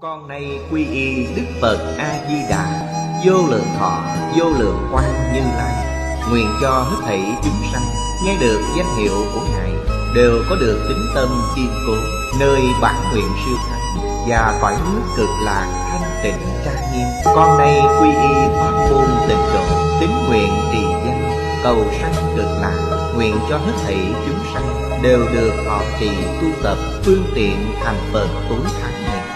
Con nay quy y Đức Phật A Di Đà, vô lượng thọ, vô lượng quan Như Lai, nguyện cho hết thảy chúng sanh nghe được danh hiệu của ngài đều có được tính tâm kiên cố nơi bản nguyện siêu thắng và cõi nước cực lạc thanh tịnh trang nghiêm. Con nay quy y pháp môn tịnh độ, tín nguyện trì danh, cầu sanh cực lạc, nguyện cho hết thảy chúng sanh đều được họ trì tu tập phương tiện thành Phật tối thắng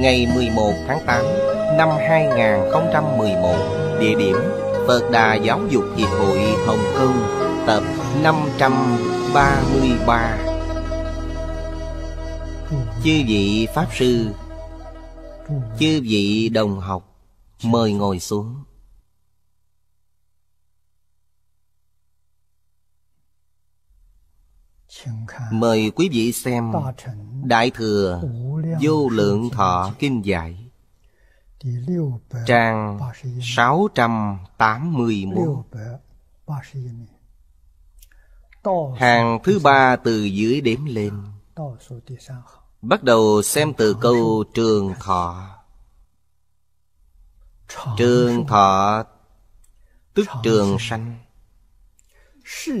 ngày 11 tháng 8 năm 2011, địa điểm Phật Đà Giáo dục Hiệp hội Hồng Kông, tập 533. Chư vị Pháp Sư, chư vị đồng học, mời ngồi xuống. Mời quý vị xem Đại Thừa Vô lượng thọ kinh dạy Trang 681 Hàng thứ ba từ dưới đếm lên Bắt đầu xem từ câu trường thọ Trường thọ Tức trường sanh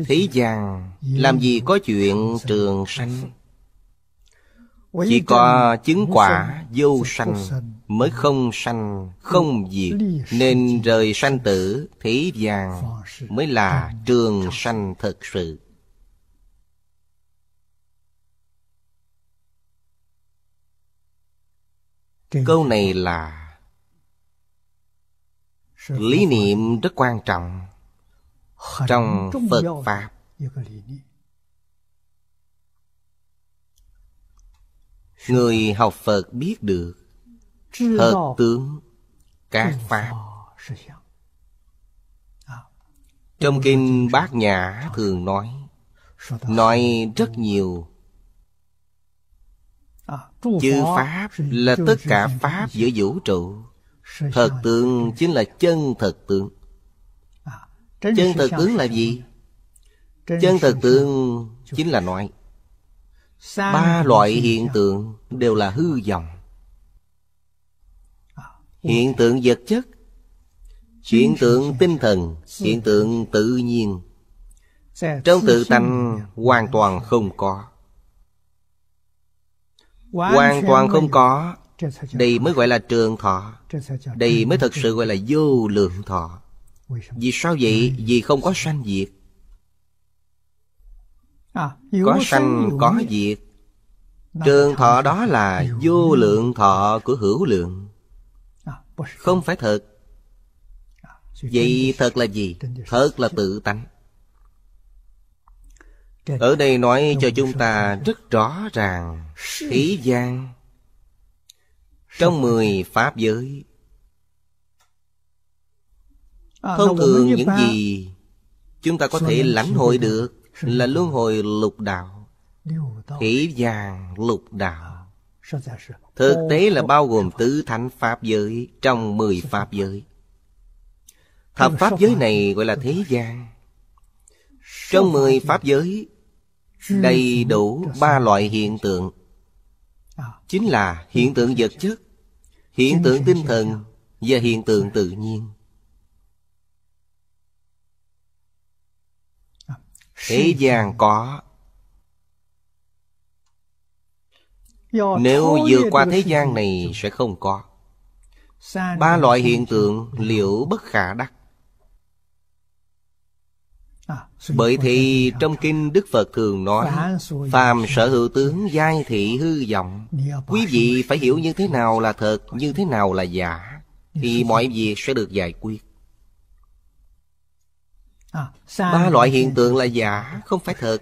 Thế gian làm gì có chuyện trường sanh chỉ có chứng quả vô sanh Mới không sanh, không diệt Nên rời sanh tử Thế gian mới là trường sanh thật sự Câu này là Lý niệm rất quan trọng Trong Phật Pháp Người học Phật biết được Thật tướng các Pháp à. Trong kinh Bát Nhã thường nói Nói rất nhiều à, Chư Pháp là tất cả Pháp giữa vũ trụ Thật tướng chính là chân thật tướng à, Chân thật tướng là gì? Chân thật tướng chính là nói ba loại hiện tượng đều là hư vọng à, hiện tượng vật chất hiện tượng tinh thần hiện tượng tự nhiên trong tự tánh hoàn toàn không có hoàn toàn không có đây mới gọi là trường thọ đây mới thật sự gọi là vô lượng thọ vì sao vậy vì không có sanh diệt À, có sanh có diệt trường thọ đó là vô lượng thọ của hữu lượng à, không phải thật à, vậy thật là gì thật là tự tánh ở đây nói cho chúng ta rất rõ ràng Thế gian Trong mười Pháp giới Thông thường những gì Chúng ta có thể lãnh hội được là luân hồi lục đạo Hỷ vàng lục đạo Thực tế là bao gồm tứ thánh pháp giới Trong mười pháp giới Thập pháp giới này gọi là thế gian Trong mười pháp giới Đầy đủ ba loại hiện tượng à, Chính là hiện tượng vật chất Hiện tượng tinh thần Và hiện tượng tự nhiên Thế gian có Nếu vượt qua thế gian này sẽ không có Ba loại hiện tượng liệu bất khả đắc à, Bởi thì trong kinh Đức Phật thường nói Phàm sở hữu tướng giai thị hư vọng Quý vị phải hiểu như thế nào là thật Như thế nào là giả Thì mọi việc sẽ được giải quyết À, ba loại hiện tượng là giả, không phải thật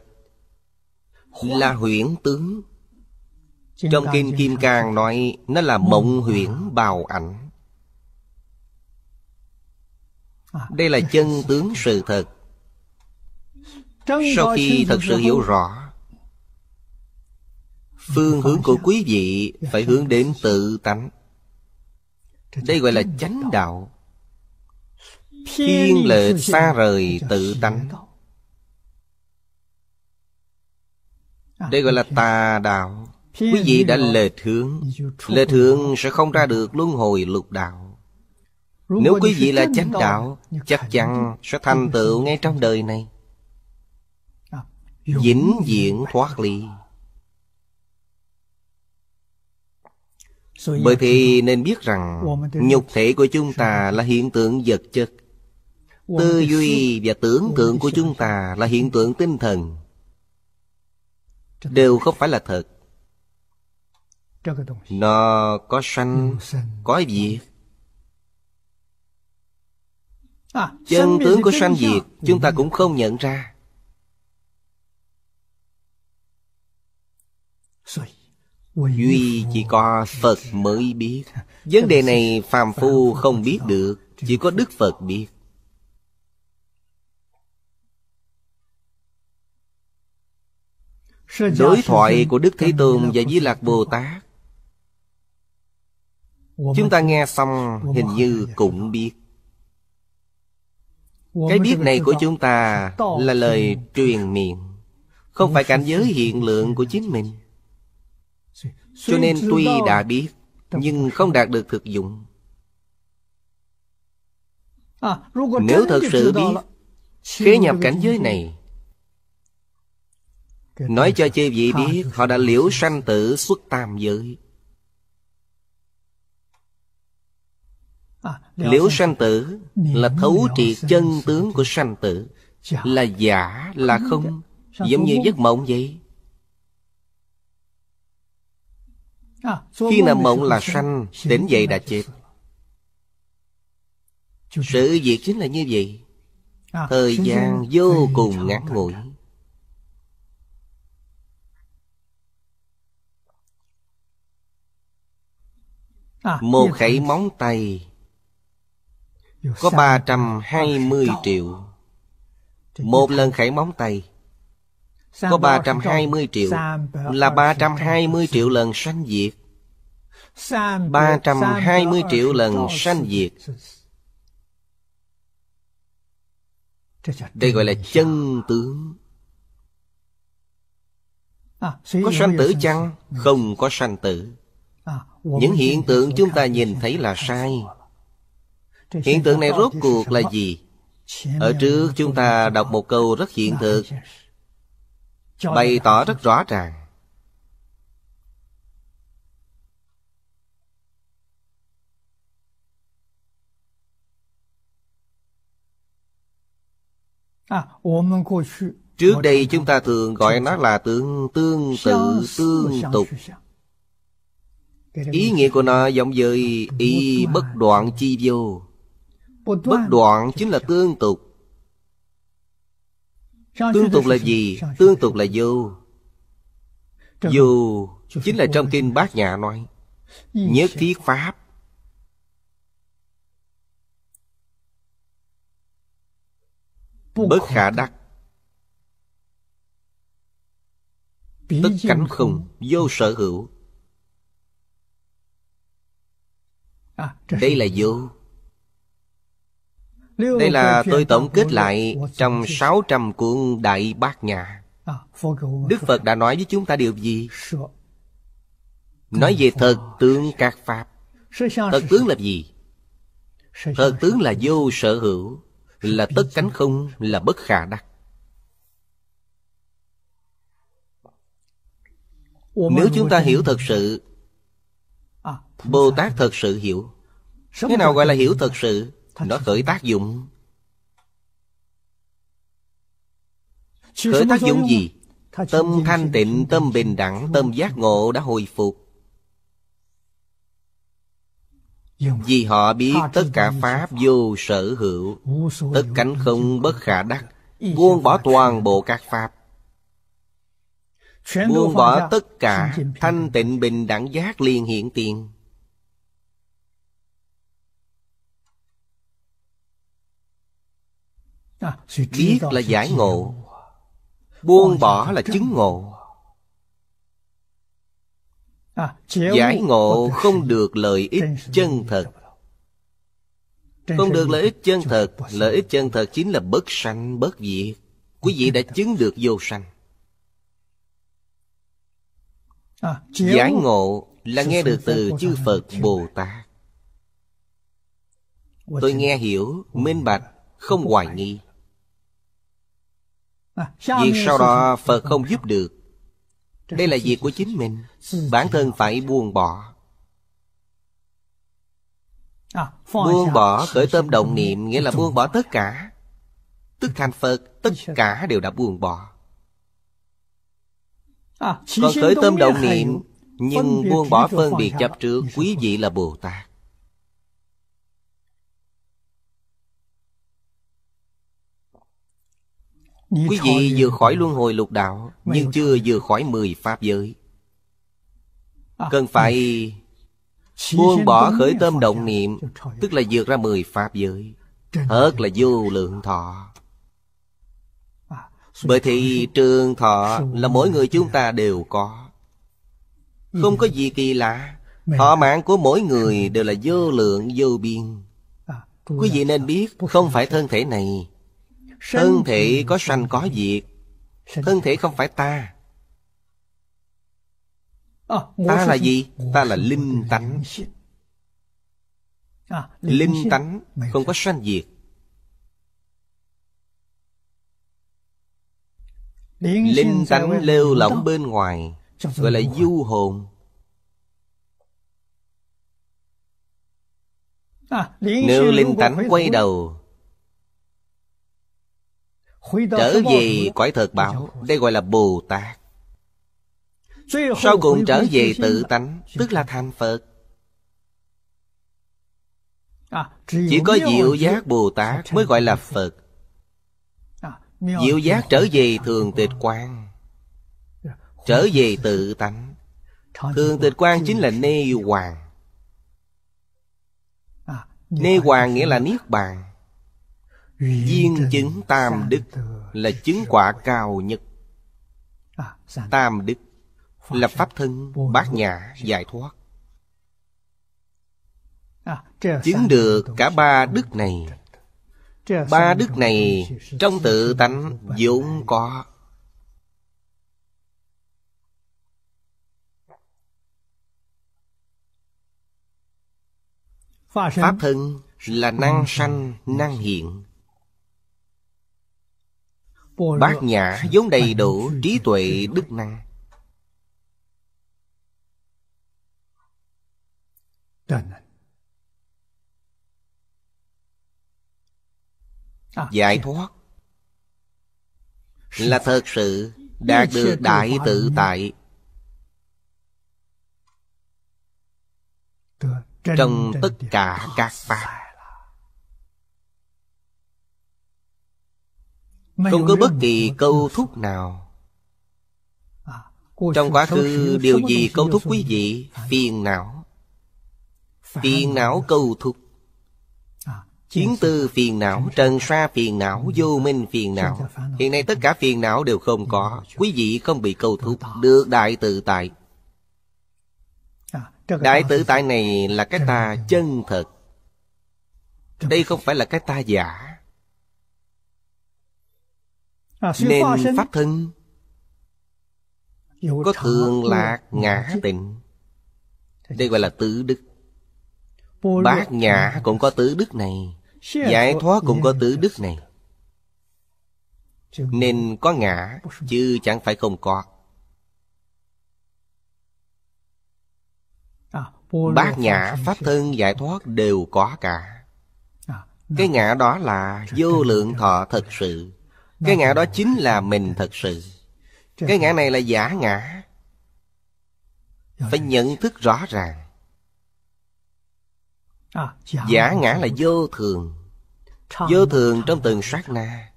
Là huyễn tướng Trong Kinh Kim Cang nói Nó là mộng huyễn bào ảnh à. Đây là chân tướng sự thật Sau khi thật sự hiểu rõ Phương hướng của quý vị dạ, Phải hướng đến tự tánh Đây gọi là chánh đạo thiên lệch xa rời tự tánh đây gọi là tà đạo quý vị đã lệch hướng lệch hướng sẽ không ra được luân hồi lục đạo nếu quý vị là chánh đạo chắc chắn sẽ thành tựu ngay trong đời này vĩnh viễn thoát ly bởi thì nên biết rằng nhục thể của chúng ta là hiện tượng vật chất Tư duy và tưởng tượng của chúng ta là hiện tượng tinh thần Đều không phải là thật Nó có sanh, có diệt à, Chân tướng của sanh diệt chúng ta cũng không nhận ra Duy chỉ có Phật mới biết Vấn đề này phàm phu không biết được Chỉ có Đức Phật biết Đối thoại của Đức Thế Tôn và Di Lạc Bồ Tát Chúng ta nghe xong hình như cũng biết Cái biết này của chúng ta là lời truyền miệng Không phải cảnh giới hiện lượng của chính mình Cho nên tuy đã biết Nhưng không đạt được thực dụng à, Nếu thật sự biết Khế nhập cảnh giới này Nói cho chư vị biết Họ đã liễu sanh tử xuất tam giới à, Liễu sanh tử là thấu triệt chân tướng của sanh tử dạ. Là giả, là dạ. không Giống như giấc mộng vậy à, Khi nằm mộng là sanh Đến vậy đã chết Sự việc chính là như vậy à, Thời gian vô cùng ngắn ngủi À, Một khẩy móng tay Có 320 triệu Một lần khẩy móng tay Có 320 triệu Là 320 triệu lần sanh diệt 320 triệu lần sanh diệt Đây gọi là chân tướng à, Có sanh tử chăng? Không có sanh tử những hiện tượng chúng ta nhìn thấy là sai hiện tượng này rốt cuộc là gì ở trước chúng ta đọc một câu rất hiện thực bày tỏ rất rõ ràng trước đây chúng ta thường gọi nó là tương tương tự tương tục Ý nghĩa của nó giống như ý bất đoạn chi vô Bất đoạn chính là tương tục Tương tục là gì? Tương tục là vô Vô chính là trong kinh bát nhã nói Nhất thiết pháp Bất khả đắc Tất cảnh không Vô sở hữu À, Đây là vô Đây là tôi tổng kết lại Trong 600 cuốn Đại Bát Nhã à, Đức Phật đã nói với chúng ta điều gì? Nói về thật tướng các Pháp Thật tướng là gì? Thật tướng là vô sở hữu Là tất cánh không Là bất khả đắc Nếu chúng ta hiểu thật sự À, Bồ Tát thật sự hiểu Thế nào gọi là hiểu thật sự Nó khởi tác dụng Khởi tác dụng gì? Tâm thanh tịnh, tâm bình đẳng, tâm giác ngộ đã hồi phục Vì họ biết tất cả Pháp vô sở hữu Tất cánh không bất khả đắc Buông bỏ toàn bộ các Pháp buông bỏ tất cả thanh tịnh bình đẳng giác liền hiện tiền à, biết là giải ngộ buông bỏ là chứng ngộ à, giải ngộ không được lợi ích chân thật không được lợi ích chân thật lợi ích chân thật chính là bất sanh bất diệt quý vị đã chứng được vô sanh À, Giải ngộ là nghe được từ chư Phật Bồ Tát Tôi nghe hiểu, minh bạch, không hoài nghi à, Việc sau đó Phật không giúp được Đây là việc của chính mình Bản thân phải buông bỏ à, Buông bỏ khởi tâm động niệm Nghĩa là buông bỏ tất cả Tức thành Phật Tất cả đều đã buông bỏ À, con khởi tâm động niệm Nhưng buông bỏ phân biệt chấp trước Quý vị là Bồ Tát Quý vị vừa khỏi luân hồi lục đạo Nhưng chưa vừa khỏi mười pháp giới à, Cần à. phải Buông bỏ khởi tâm động niệm Tức là vượt ra mười pháp giới Thật là vô lượng thọ bởi thì trường thọ là mỗi người chúng ta đều có Không có gì kỳ lạ Thọ mạng của mỗi người đều là vô lượng vô biên Quý vị nên biết không phải thân thể này Thân thể có sanh có diệt Thân thể không phải ta Ta là gì? Ta là linh tánh Linh tánh không có sanh diệt linh tánh lêu lỏng bên ngoài gọi là du hồn à, nếu linh tánh quay đầu trở về cõi thật bảo đây gọi là bồ tát sau cùng trở về tự tánh tức là thành phật à, chỉ có diệu giác bồ tát mới gọi là phật Diệu giác trở về thường tịch quan Trở về tự tánh Thường tịch quan chính là nê hoàng à, Nê hoàng nghĩa là niết bàn Viên chứng tam đức Là chứng quả cao nhất à, Tam đức Là pháp thân bát nhã giải thoát à, Chứng được cả ba đức này Ba đức này trong tự tánh vốn có Pháp thân là năng sanh, năng hiện Bát nhã vốn đầy đủ trí tuệ đức năng À. giải thoát là thật sự đạt được đại tự tại trong tất cả các pháp không có bất kỳ à, câu thúc nào trong quá khứ điều gì câu thúc quý vị phiền não phiền não câu thúc Chiến tư phiền não, trần sa phiền não, vô minh phiền não Hiện nay tất cả phiền não đều không có Quý vị không bị câu thúc Được đại tự tại Đại tự tại này là cái ta chân thật Đây không phải là cái ta giả Nên Pháp thân Có thường lạc ngã tịnh Đây gọi là tứ đức Bát nhã cũng có tứ đức này Giải thoát cũng có tứ đức này Nên có ngã Chứ chẳng phải không có à, Bát nhã, pháp thân, giải thoát đều có cả à, Cái ngã đó là vô lượng thọ thật sự Cái ngã đó chính là mình thật sự Cái ngã này là giả ngã Phải nhận thức rõ ràng À, Giả ngã là vô thường Vô thường trong từng sát na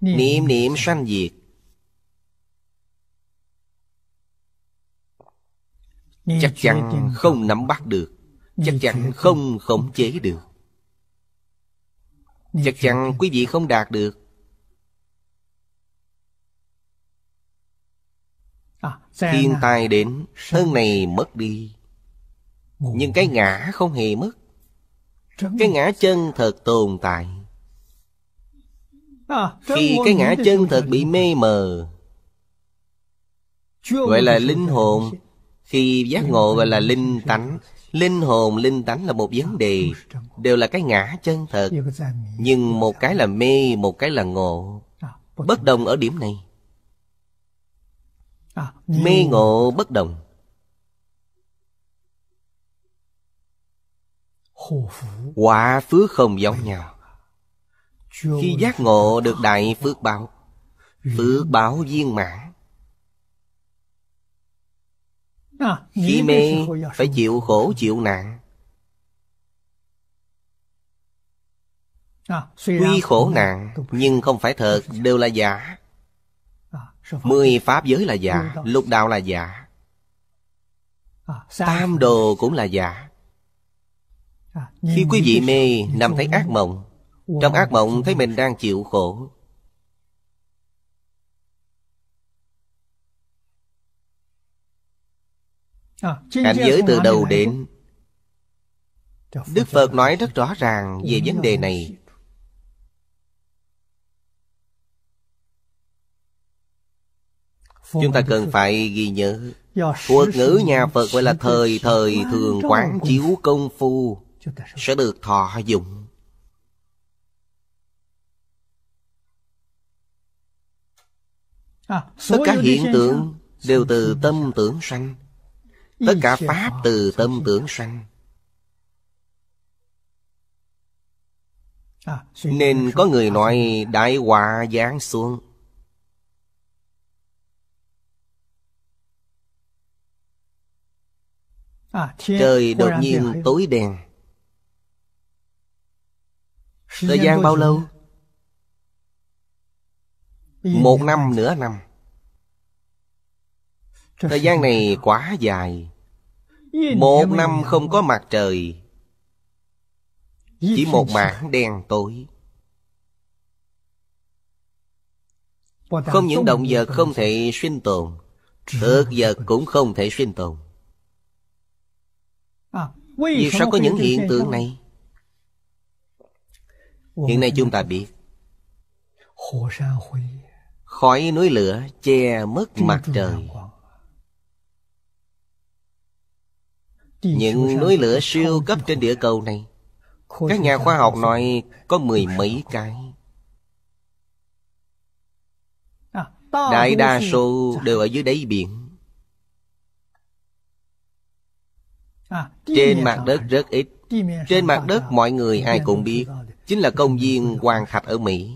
Niệm niệm sanh diệt Chắc chắn không nắm bắt được Chắc chắn không khống chế được Chắc chắn quý vị không đạt được à, Thiên tai đến Thân này mất đi Nhưng cái ngã không hề mất cái ngã chân thật tồn tại à, khi cái ngã chân thật bị mê mờ gọi là linh hồn khi giác ngộ gọi là linh tánh linh hồn linh tánh là một vấn đề đều là cái ngã chân thật nhưng một cái là mê một cái là ngộ à, bất đồng ở điểm này à, mê ngộ bất đồng quả phước không giống nhau khi giác ngộ được đại phước báo phước báo viên mãn khi mê phải chịu khổ chịu nạn Tuy khổ nạn Nhưng không phải thật Đều là giả Mười pháp giới là giả Lục đạo là giả Tam đồ cũng là giả khi quý vị mê nằm thấy ác mộng Trong ác mộng thấy mình đang chịu khổ à, Cảnh giới từ đầu đến Đức Phật nói rất rõ ràng về vấn đề này Chúng ta cần phải ghi nhớ Thuật ngữ nhà Phật gọi là thời thời thường quán chiếu công phu sẽ được thọ dụng à, tất cả hiện tượng đều từ tâm tưởng sanh tất cả pháp từ tâm tưởng sanh nên có người à, nói đại họa giáng xuống à, trời đột nhiên tối đen Thời gian bao lâu? Một năm nửa năm Thời gian này quá dài Một năm không có mặt trời Chỉ một mảng đen tối Không những động vật không thể sinh tồn Thực vật cũng không thể sinh tồn à, Vì sao có những hiện tượng này Hiện nay chúng ta biết khỏi núi lửa che mất mặt trời Những núi lửa siêu cấp trên địa cầu này Các nhà khoa học nói có mười mấy cái à, Đại đa số đều ở dưới đáy biển à, Trên mặt đất rất ít Trên mặt đất mọi người ai cũng biết chính là công viên Hoàng Thạch ở Mỹ.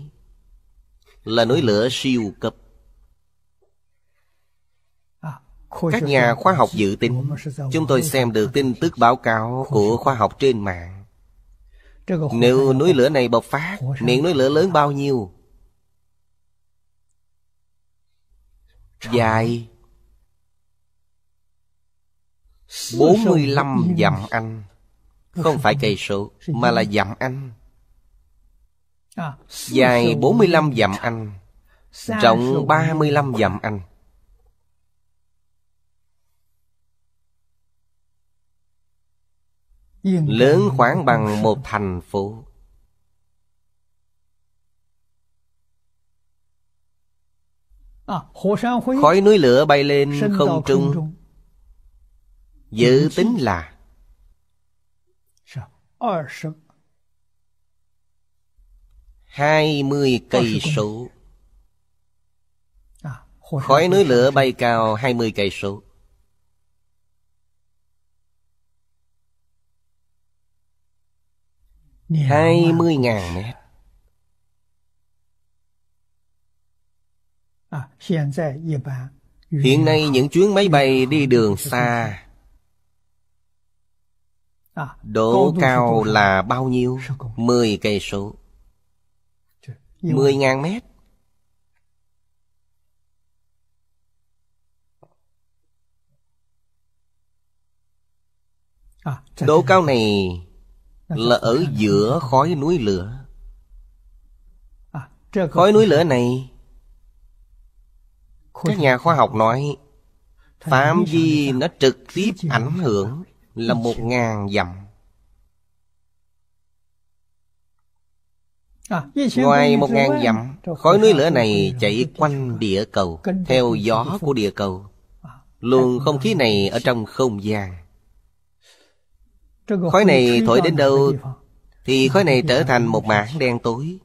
Là núi lửa siêu cấp. Các nhà khoa học dự tính, chúng tôi xem được tin tức báo cáo của khoa học trên mạng. Nếu núi lửa này bộc phát, miệng núi lửa lớn bao nhiêu? Dài 45 dặm Anh Không phải cây số Mà là dặm Anh À, Dài 45 dặm Anh Rộng 35 dặm Anh Lớn khoảng bằng một thành phố à, Khói núi lửa bay lên không trung Dự tính là hai mươi cây số à, Khói núi lửa bay cao hai mươi cây số hai mươi ngàn mét à, Hiện nay những chuyến máy bay đi đường xa à, Độ cao là bao nhiêu? 10 cây số 10.000 à? mét Độ à, cao này là ở giữa khói núi lửa à, Khói núi lửa này Các nhà khoa học nói Phạm vi nó trực tiếp ảnh hưởng Là một ngàn dặm À, Ngoài một ngàn dặm Khói núi lửa này chạy quanh địa cầu Theo gió của địa cầu à, Luồng không khí này ở trong không gian Khói này thổi đến đâu Thì khói này trở thành một mảng đen tối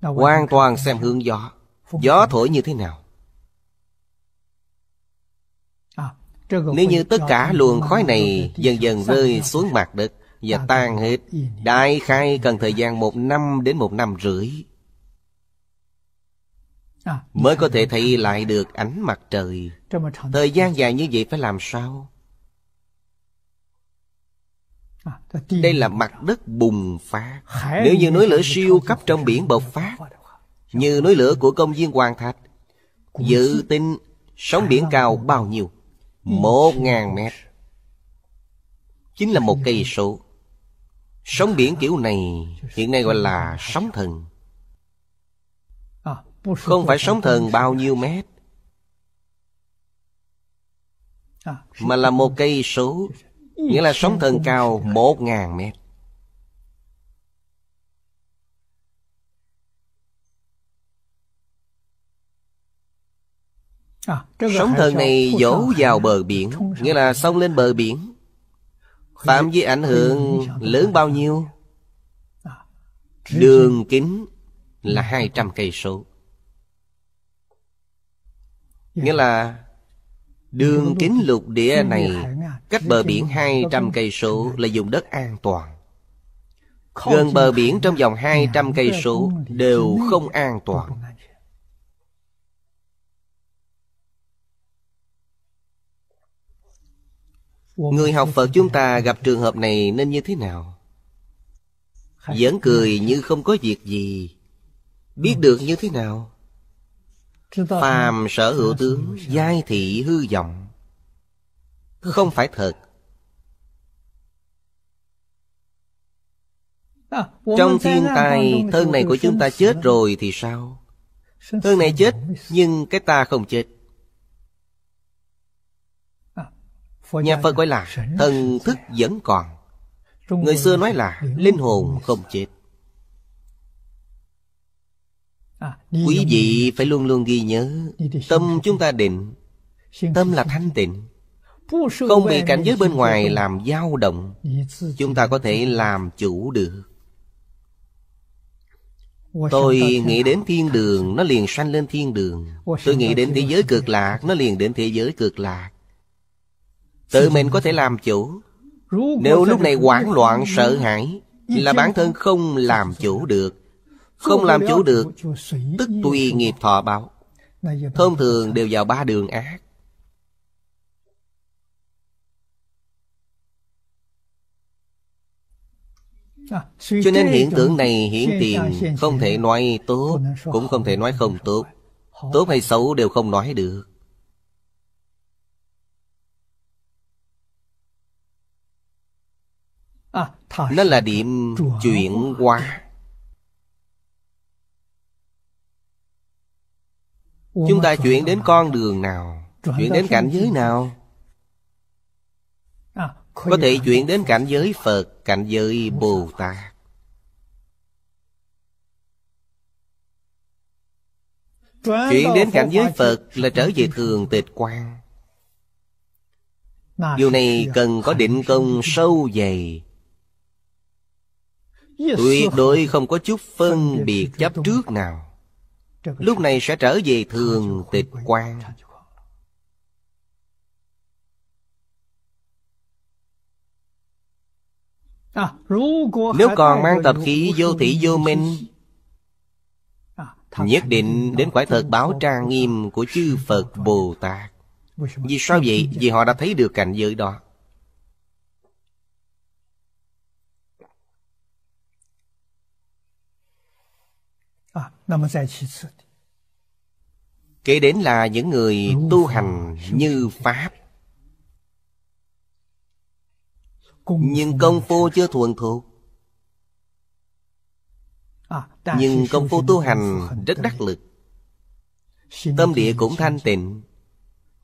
Hoàn toàn xem hướng gió Gió thổi như thế nào à, Nếu như tất cả luồng khói này Dần dần rơi xuống mặt đất và tan hết đại khai cần thời gian một năm đến một năm rưỡi à, mới có thể thấy lại được ánh mặt trời thời gian dài như vậy phải làm sao à, đây là mặt đất bùng phát Nếu như núi lửa siêu cấp trong biển bộc phát Như núi lửa của công viên Hoàng Thạch Dự tin sóng biển cao bao nhiêu? Một ngàn mét Chính là một cây số Sóng biển kiểu này hiện nay gọi là sóng thần Không phải sóng thần bao nhiêu mét Mà là một cây số Nghĩa là sóng thần cao một ngàn mét Sóng thần này dỗ vào bờ biển Nghĩa là sông lên bờ biển phạm vi ảnh hưởng lớn bao nhiêu à, đường kính là 200 cây số dạ. nghĩa là đường kính lục địa này cách bờ biển 200 cây số là dùng đất an toàn gần bờ biển trong vòng 200 cây số đều không an toàn Người học Phật chúng ta gặp trường hợp này nên như thế nào? Giỡn cười như không có việc gì Biết được như thế nào? Phàm sở hữu tướng Giai thị hư vọng Không phải thật Trong thiên tai Thân này của chúng ta chết rồi thì sao Thân này chết Nhưng cái ta không chết Nhà Phật gọi là thần thức vẫn còn Người xưa nói là linh hồn không chết à, Quý vị phải luôn luôn ghi nhớ Tâm chúng ta định Tâm là thanh tịnh Không bị cảnh giới bên ngoài làm dao động Chúng ta có thể làm chủ được Tôi nghĩ đến thiên đường Nó liền sanh lên thiên đường Tôi nghĩ đến thế giới cực lạc Nó liền đến thế giới cực lạc Tự mình có thể làm chủ Nếu lúc này hoảng loạn sợ hãi Là bản thân không làm chủ được Không làm chủ được Tức tùy nghiệp thọ báo Thông thường đều vào ba đường ác Cho nên hiện tượng này hiển tiền Không thể nói tốt Cũng không thể nói không tốt Tốt hay xấu đều không nói được À, Nó là điểm chuyển qua. Chúng ta chuyển đến con đường nào Chuyển đến cảnh giới nào à, Có thể chuyển đến cảnh giới Phật Cảnh giới Bồ Tát Chuyển đến cảnh giới Phật là trở về thường tịch quan Điều này cần có định công sâu dày Tuyệt đối không có chút phân biệt chấp trước nào Lúc này sẽ trở về thường tịch quan à, Nếu còn mang tập khí vô thị vô minh à, Nhất định đến quả thật báo trang nghiêm của chư Phật Bồ Tát Vì sao vậy? Vì họ đã thấy được cảnh giới đó Kể đến là những người tu hành như Pháp Nhưng công phu chưa thuần thuộc à, Nhưng công phu tu hành rất đắc lực Tâm địa cũng thanh tịnh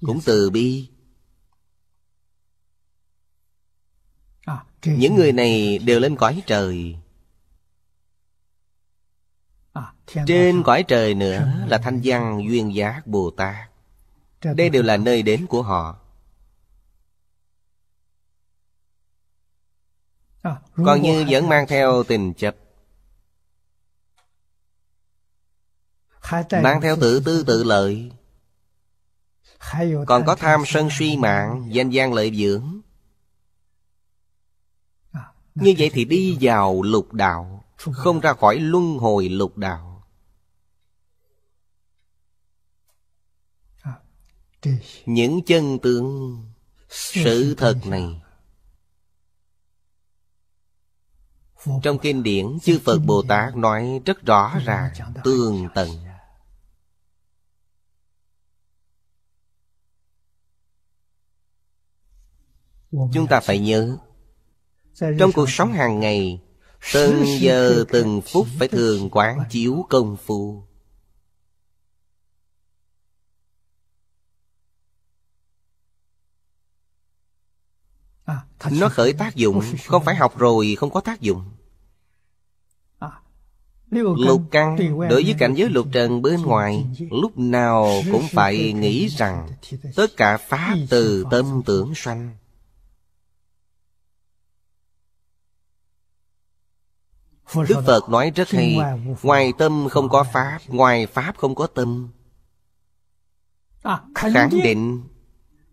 Cũng từ bi à, Những người này đều lên cõi trời trên cõi trời nữa là Thanh Văn Duyên Giác Bồ Tát Đây đều là nơi đến của họ à, Còn như vẫn mang theo tình chấp Mang theo tự tư tự lợi Còn có tham sân suy mạng Danh gian lợi dưỡng à, Như vậy thì đi vào lục đạo Không ra khỏi luân hồi lục đạo những chân tướng sự thật này trong kinh điển chư phật bồ tát nói rất rõ ràng tương tận chúng ta phải nhớ trong cuộc sống hàng ngày từng giờ từng phút phải thường quán chiếu công phu Nó khởi tác dụng Không phải học rồi không có tác dụng à, Lục căn đối với cảnh giới lục trần bên ngoài Lúc nào cũng phải nghĩ rằng Tất cả pháp từ tâm tưởng sanh Đức Phật nói rất hay Ngoài tâm không có pháp Ngoài pháp không có tâm à, Khẳng định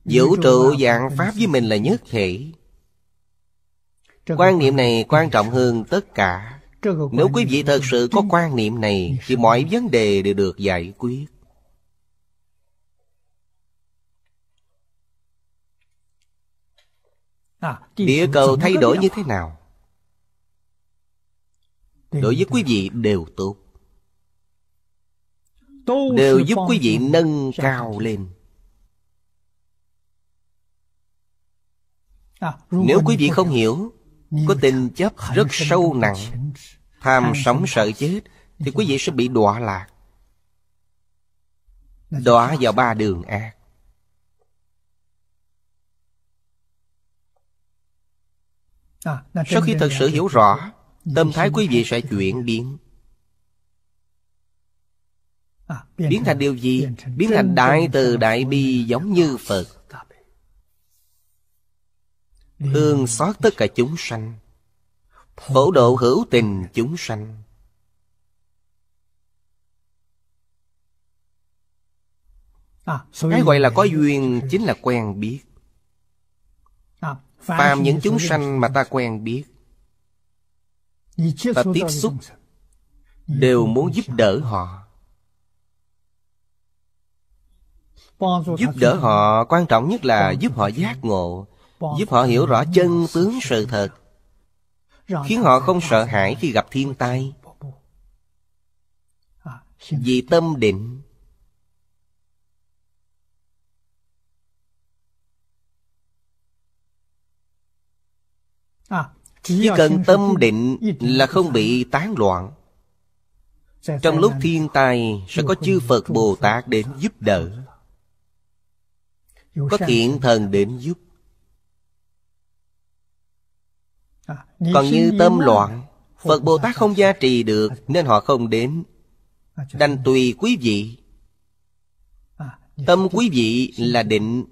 Vũ trụ dạng pháp với mình là nhất thể quan niệm này quan trọng hơn tất cả nếu quý vị thật sự có quan niệm này thì mọi vấn đề đều được giải quyết à, địa cầu thay đổi như thế nào đối với quý vị đều tốt đều giúp quý vị nâng cao lên à, nếu quý vị không hiểu có tình chấp rất sâu nặng tham sống sợ chết thì quý vị sẽ bị đọa lạc đọa vào ba đường ác à, sau khi thật sự hiểu rõ tâm thái quý vị sẽ chuyển à, biến biến thành điều gì biến thành đại từ đại bi giống như phật Thương xót tất cả chúng sanh Phổ độ hữu tình chúng sanh à, Cái gọi là có duyên chính là quen biết à, Phàm những chúng sanh mà ta quen biết Ta tiếp xúc Đều muốn giúp đỡ họ Giúp đỡ họ quan trọng nhất là giúp họ giác ngộ giúp họ hiểu rõ chân tướng sự thật khiến họ không sợ hãi khi gặp thiên tai vì tâm định chỉ cần tâm định là không bị tán loạn trong lúc thiên tai sẽ có chư phật bồ tát đến giúp đỡ có thiện thần đến giúp À, Còn như tâm loạn Phật Bồ Tát à, không gia trì được à. Nên họ không đến Đành tùy quý vị Tâm quý vị là định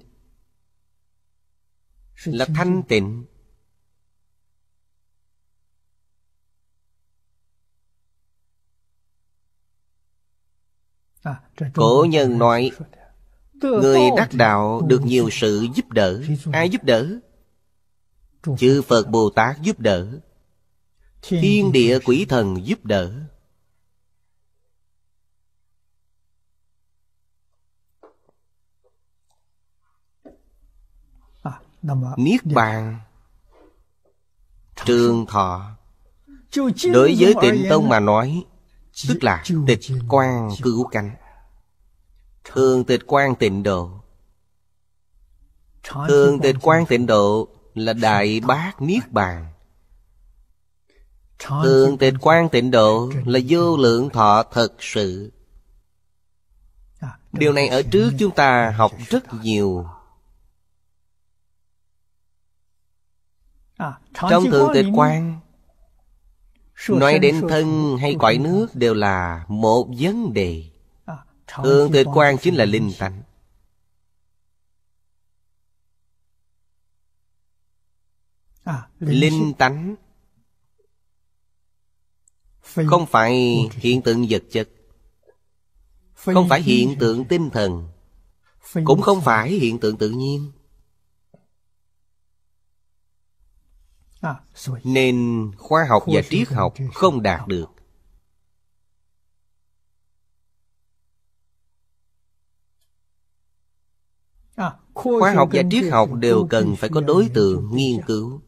Là thanh tịnh Cổ nhân nói Người đắc đạo được nhiều sự giúp đỡ Ai giúp đỡ? chư phật dạ. bồ tát giúp đỡ thiên địa quỷ thần giúp đỡ à, niết bàn trường thọ đối với tịnh tông mà nói tức là tịch quan cứu cánh thường tịch quan tịnh độ thường tịch quan tịnh độ là Đại Bác Niết Bàn Thường tịnh quan tịnh độ là vô lượng thọ thật sự à, Điều này ở trước chúng ta học rất nhiều à, Trong thường tịnh quan Nói đến thân hay cõi nước đều là một vấn đề à, Thường tịnh quan chính là linh tánh À, linh tánh không phải hiện tượng vật chất không phải hiện tượng tinh thần cũng không phải hiện tượng tự nhiên à, nên khoa học và triết học không đạt được à, khoa học và triết học đều cần phải có đối tượng nghiên cứu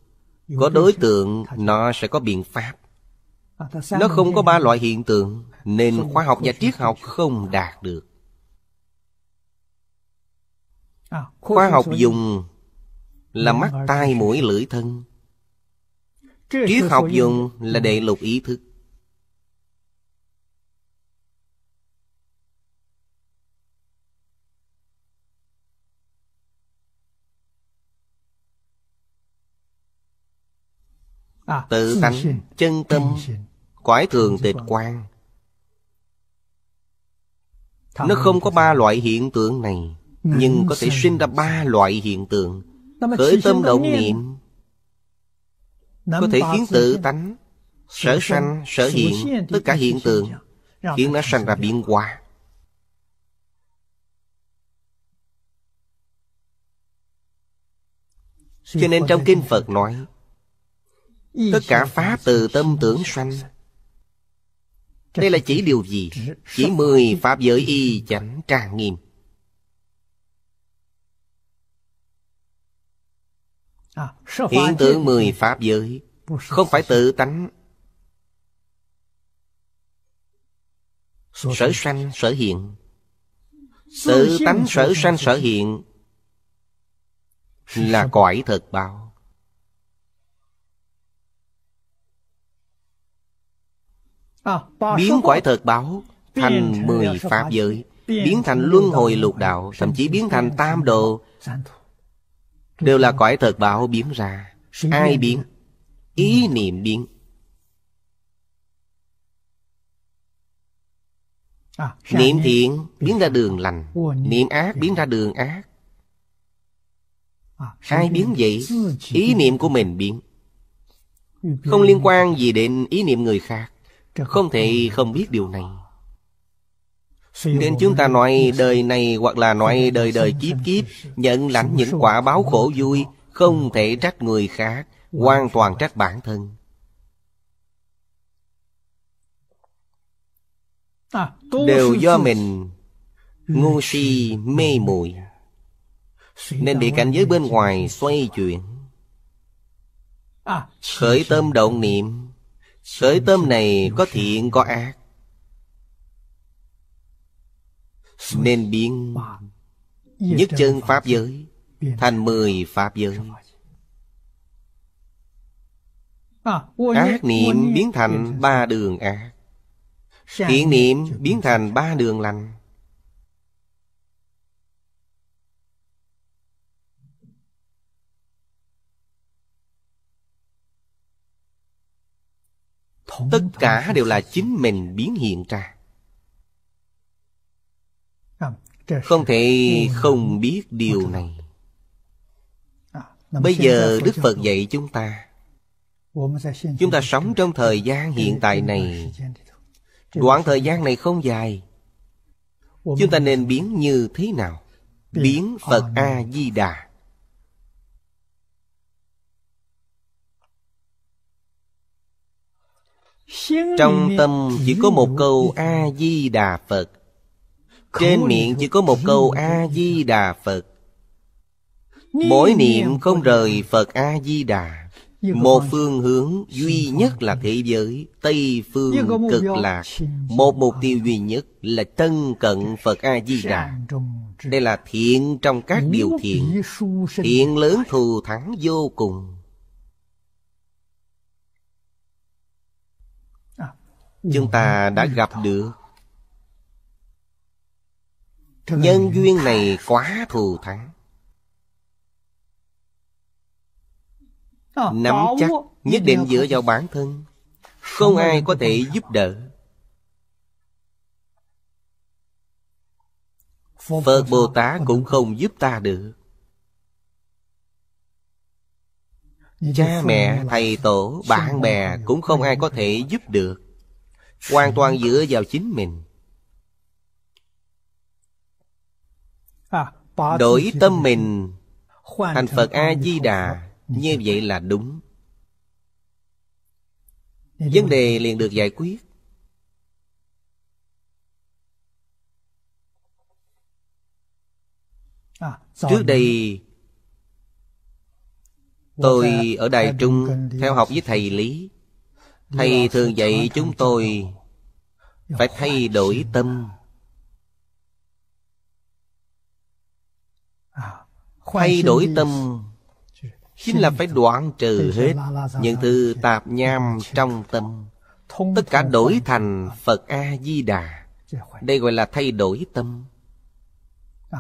có đối tượng nó sẽ có biện pháp à, nó không có ba loại hiện tượng nên khoa học và triết học không đạt được à, khoa học dùng là mắt tai mũi lưỡi thân triết học dùng là đệ lục ý thức tự tánh chân tâm cõi thường tịch quan nó không có ba loại hiện tượng này nhưng có thể sinh ra ba loại hiện tượng khởi tâm động niệm có thể khiến tự tánh sở sanh sở hiện tất cả hiện tượng khiến nó sanh ra biến hóa cho nên trong kinh phật nói Tất cả pháp từ tâm tưởng sanh Đây là chỉ điều gì? Chỉ mười pháp giới y chánh trang nghiêm à, Hiện tượng mười pháp giới Không phải tự tánh Sở sanh sở hiện Tự tánh sở sanh sở hiện Là cõi thật báo Biến quải thật báo Thành mười pháp giới Biến thành luân hồi lục đạo Thậm chí biến thành tam độ Đều là quải thật báo biến ra Ai biến Ý ừ. niệm biến à, Niệm thiện biến ra đường lành Niệm ác biến ra đường ác à, Ai biến vậy? Ý niệm của mình biến Không liên quan gì đến ý niệm người khác không thể không biết điều này Nên chúng ta nói đời này hoặc là nói đời đời kiếp kiếp Nhận lãnh những quả báo khổ vui Không thể trách người khác Hoàn toàn trách bản thân Đều do mình ngu si mê muội Nên bị cảnh giới bên ngoài xoay chuyển Khởi tâm động niệm Sới tôm này có thiện có ác Nên biến Nhất chân Pháp giới Thành mười Pháp giới Ác niệm biến thành ba đường ác Thiện niệm biến thành ba đường lành tất cả đều là chính mình biến hiện ra à, không thể ừ, ừ, ừ, không biết điều này à, bây giờ đức phật dạy chúng ta chúng ta sống trong thời gian hiện tại này đoạn thời gian này không dài chúng ta nên biến như thế nào biến phật a di đà Trong tâm chỉ có một câu A-di-đà Phật Trên miệng chỉ có một câu A-di-đà Phật Mỗi niệm không rời Phật A-di-đà Một phương hướng duy nhất là thế giới Tây phương cực lạc Một mục tiêu duy nhất là tân cận Phật A-di-đà Đây là thiện trong các điều thiện Thiện lớn thù thắng vô cùng chúng ta đã gặp được nhân duyên này quá thù thắng ờ, nắm chắc nhất định dựa vào bản thân không ai có thể giúp đỡ phật bồ tát cũng không giúp ta được cha mẹ thầy tổ bạn bè cũng không ai có thể giúp được hoàn toàn dựa vào chính mình à, đổi tâm mình thành phật a di đà như vậy là đúng vấn đề liền được giải quyết à, trước đây tôi ở đài trung theo học với thầy lý thầy thường dạy chúng tôi phải thay đổi tâm thay đổi tâm chính là phải đoạn trừ hết những thứ tạp nham trong tâm tất cả đổi thành phật a di đà đây gọi là thay đổi tâm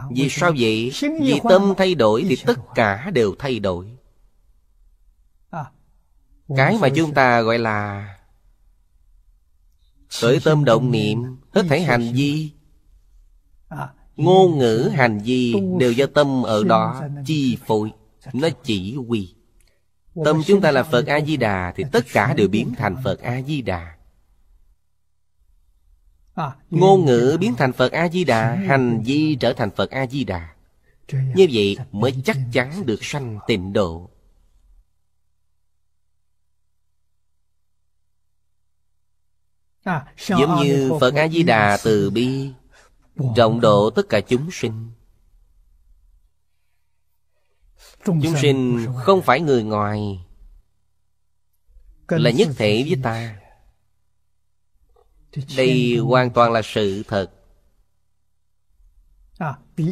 vì sao vậy vì tâm thay đổi thì tất cả đều thay đổi cái mà chúng ta gọi là Khởi tâm động niệm Hết thể à, hành vi Ngôn ngữ hành vi Đều do tâm ở đó Chi phối Nó chỉ huy Tâm chúng ta là Phật A-di-đà Thì tất cả đều biến à, thành Phật A-di-đà Ngôn ngữ biến thành Phật A-di-đà Hành vi trở thành Phật A-di-đà Như vậy mới chắc chắn được sanh tịnh độ À, Giống như Phật A-di-đà từ bi rộng độ tất cả chúng sinh Chúng sinh không phải người ngoài à, Là nhất thể với ta Đây hoàn toàn là sự thật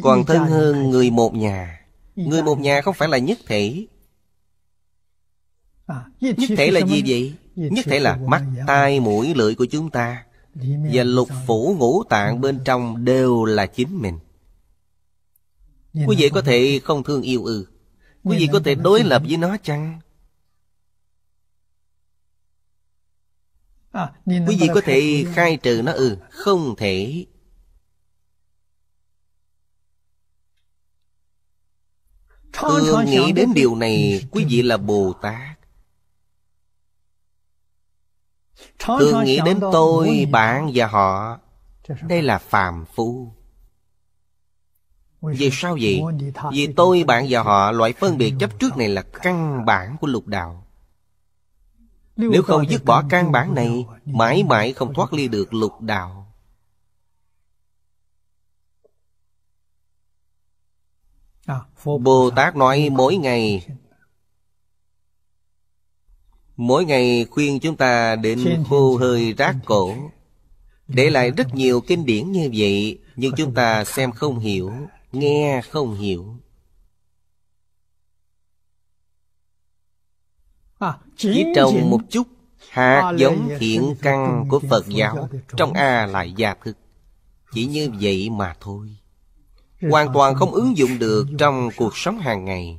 Còn thân hơn người một nhà Người một nhà không phải là nhất thể Nhất thể là gì vậy? Nhất thể là mắt, tai, mũi, lưỡi của chúng ta Và lục phủ ngũ tạng bên trong đều là chính mình Quý vị có thể không thương yêu ư ừ. Quý vị có thể đối lập với nó chăng à, Quý vị có thể khai trừ nó ư Không thể Thường nghĩ đến điều này Quý vị là Bồ Tát thường nghĩ đến tôi bạn và họ đây là phàm phu vì sao vậy vì tôi bạn và họ loại phân biệt chấp trước này là căn bản của lục đạo nếu không dứt bỏ căn bản này mãi mãi không thoát ly được lục đạo à, bồ tát nói mỗi ngày mỗi ngày khuyên chúng ta đến khu hơi rác cổ để lại rất nhiều kinh điển như vậy nhưng chúng ta xem không hiểu nghe không hiểu à, chỉ trồng một chút hạt giống hiện căn của phật giáo trong a lại gia thực chỉ như vậy mà thôi hoàn toàn không ứng dụng được trong cuộc sống hàng ngày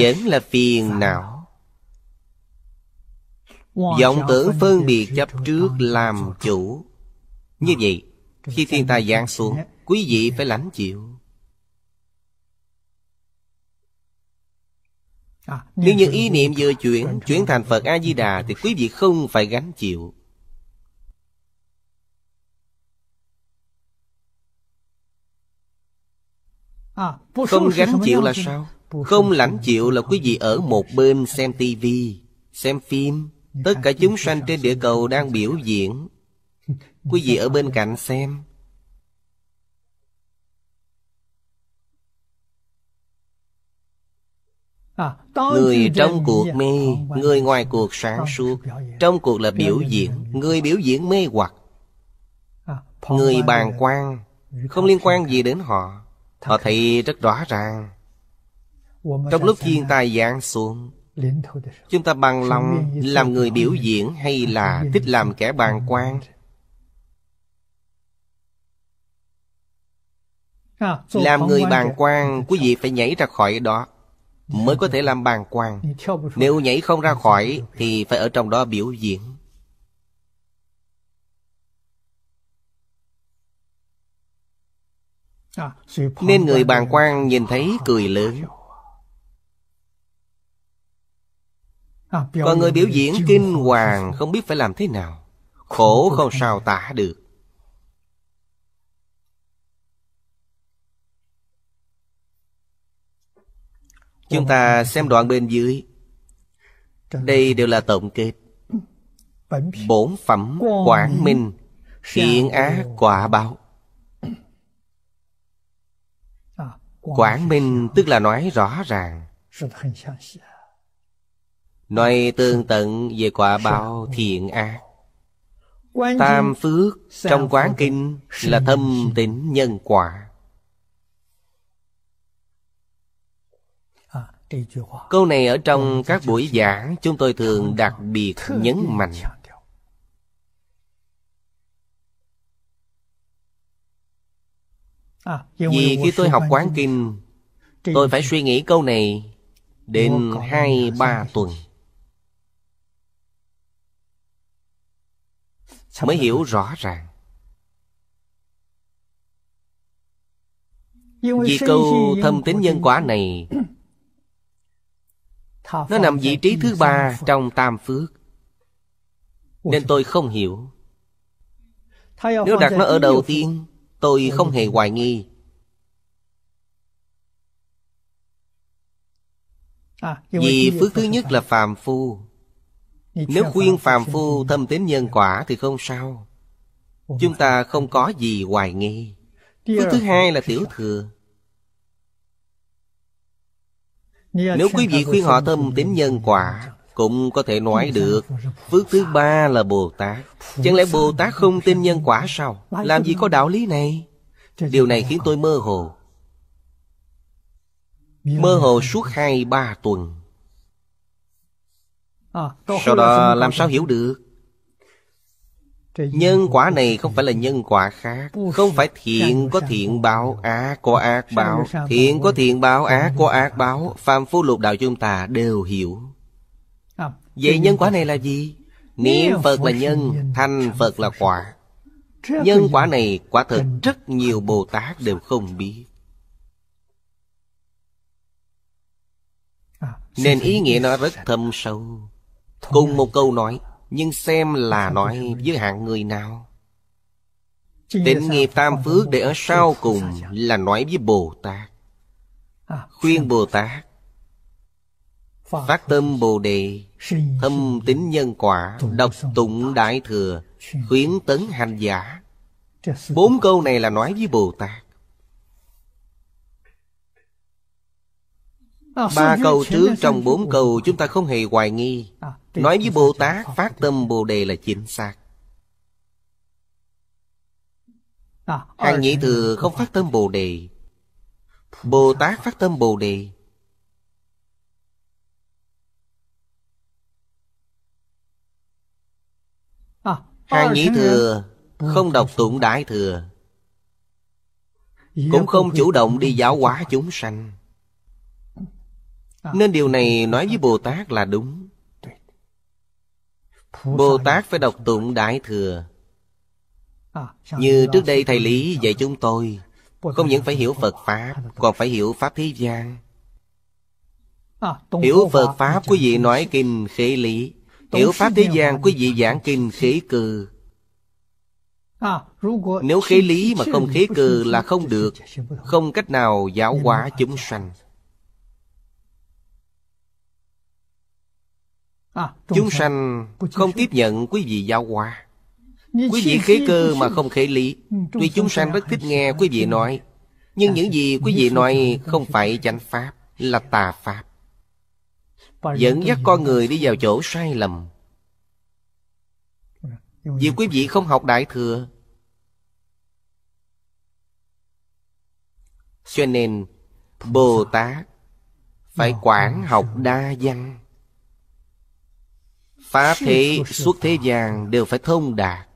vẫn là phiền não vọng tưởng phân biệt chấp trước làm chủ như ờ, vậy khi thiên tai giáng xuống quý vị phải lãnh chịu à, nếu những ý niệm vừa chuyển chuyển thành phật a di đà thì quý vị không phải gánh chịu À, không gánh chịu là sao? Không lãnh chịu là quý vị ở một bên xem tivi, xem phim. Tất cả chúng sanh trên địa cầu đang biểu diễn. Quý vị ở bên cạnh xem. À, người trong cuộc mê, người ngoài cuộc sáng suốt. Trong cuộc là biểu diễn, người biểu diễn mê hoặc. À, người bàn quan, không liên quan gì đến họ. Họ thấy rất rõ ràng Trong lúc thiên tai giáng xuống Chúng ta bằng lòng làm người biểu diễn hay là thích làm kẻ bàn quan à, Làm người bàn quan quý vị phải nhảy ra khỏi đó Mới có thể làm bàn quan Nếu nhảy không ra khỏi thì phải ở trong đó biểu diễn Nên người bàn quan nhìn thấy cười lớn Còn người biểu diễn kinh hoàng không biết phải làm thế nào Khổ không sao tả được Chúng ta xem đoạn bên dưới Đây đều là tổng kết Bổn phẩm quảng minh Thiện á quả báo Quảng minh tức là nói rõ ràng Nói tương tận về quả báo thiện ác Tam phước trong quán kinh là thâm tính nhân quả Câu này ở trong các buổi giảng chúng tôi thường đặc biệt nhấn mạnh À, Vì khi tôi học quán kinh Tôi phải suy nghĩ câu này Đến hai ba tuần Mới hiểu rõ ràng Vì câu thâm tính nhân quả này Nó nằm vị trí thứ ba trong tam phước Nên tôi không hiểu Nếu đặt nó ở đầu tiên Tôi không hề hoài nghi à, Vì phước thứ nhất là phàm phu Nếu khuyên phàm phu thâm tín nhân quả thì không sao Chúng ta không có gì hoài nghi Phước thứ hai là tiểu thừa Nếu quý vị khuyên họ thâm tín nhân quả cũng có thể nói được phước thứ ba là bồ tát chẳng lẽ bồ tát không tin nhân quả sao làm gì có đạo lý này điều này khiến tôi mơ hồ mơ hồ suốt hai ba tuần à, sau đó làm sao hiểu được Nhân quả này không phải là nhân quả khác Không phải thiện có thiện báo Ác có ác báo Thiện có thiện báo Ác có ác báo phàm phu lục đạo chúng ta đều hiểu Vậy nhân quả này là gì? Niệm Phật là nhân Thành Phật là quả Nhân quả này quả thật rất nhiều Bồ Tát đều không biết à, Nên ý nghĩa nó rất thâm sâu Cùng một câu nói Nhưng xem là nói với hạng người nào Tịnh nghiệp tam phước để ở sau cùng Là nói với Bồ Tát à, Khuyên Bồ Tát Phát tâm Bồ Đề thâm tính nhân quả đọc tụng đại thừa khuyến tấn hành giả bốn câu này là nói với bồ tát ba câu trước trong bốn câu chúng ta không hề hoài nghi nói với bồ tát phát tâm bồ đề là chính xác hàng nhị thừa không phát tâm bồ đề bồ tát phát tâm bồ đề Hàng ờ, nhĩ thừa ờ, Không đọc tụng đại thừa Cũng không chủ động đi giáo hóa chúng sanh à. Nên điều này nói với Bồ Tát là đúng Bồ Tát phải đọc tụng Đại Thừa à, Như trước đây Thầy Lý dạy chúng tôi Không những phải hiểu Phật Pháp Còn phải hiểu Pháp Thế gian à, Hiểu Phật Pháp dạ, quý vị nói kinh khế lý Hiểu Pháp thế gian quý vị giảng kinh khí cư Nếu khí lý mà không khí cư là không được Không cách nào giáo hóa chúng sanh à, Chúng sanh không tiếp nhận quý vị giáo hóa Quý vị khí cơ mà không khế lý ừ, Tuy chúng sanh rất thích nghe quý vị nói Nhưng à, những gì quý vị nói không phải chánh Pháp Là tà Pháp dẫn dắt con người đi vào chỗ sai lầm vì dạ, quý vị dạ. không học đại thừa cho nên bồ tát dạ, phải quản học đa văn pháp thế suốt thế gian đều phải thông đạt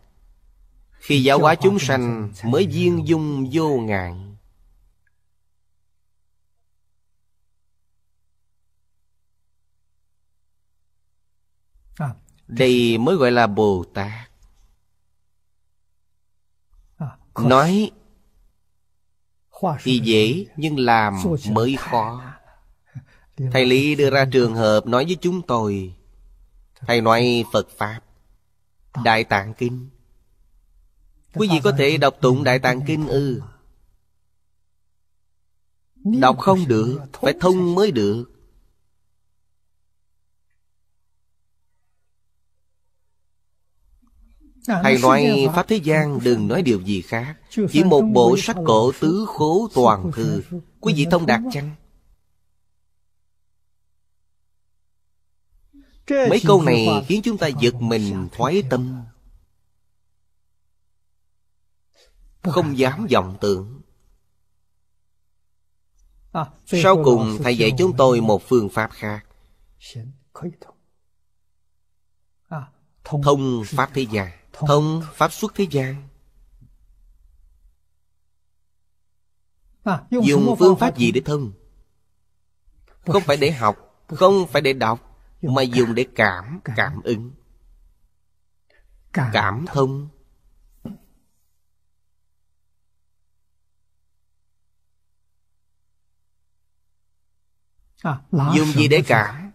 khi giáo hóa chúng sanh mới viên dung vô ngại Đây mới gọi là Bồ Tát à, Nói thì dễ nhưng làm mới khó Thầy Lý đưa ra trường hợp nói với chúng tôi Thầy nói Phật Pháp Đại Tạng Kinh Quý vị có thể đọc tụng Đại Tạng Kinh ư Đọc không được Phải thông mới được Hay nói Pháp Thế gian đừng nói điều gì khác Chỉ một bộ sách cổ tứ khố toàn thư Quý vị thông đạt chăng? Mấy câu này khiến chúng ta giật mình thoái tâm Không dám vọng tưởng à, Sau cùng Thầy dạy chúng tôi một phương pháp khác Thông à, Pháp Thế gian thông pháp xuất thế gian à, dùng phương pháp gì để thông không phải để học không phải để đọc mà dùng để cảm cảm ứng cảm thông à, dùng gì để cảm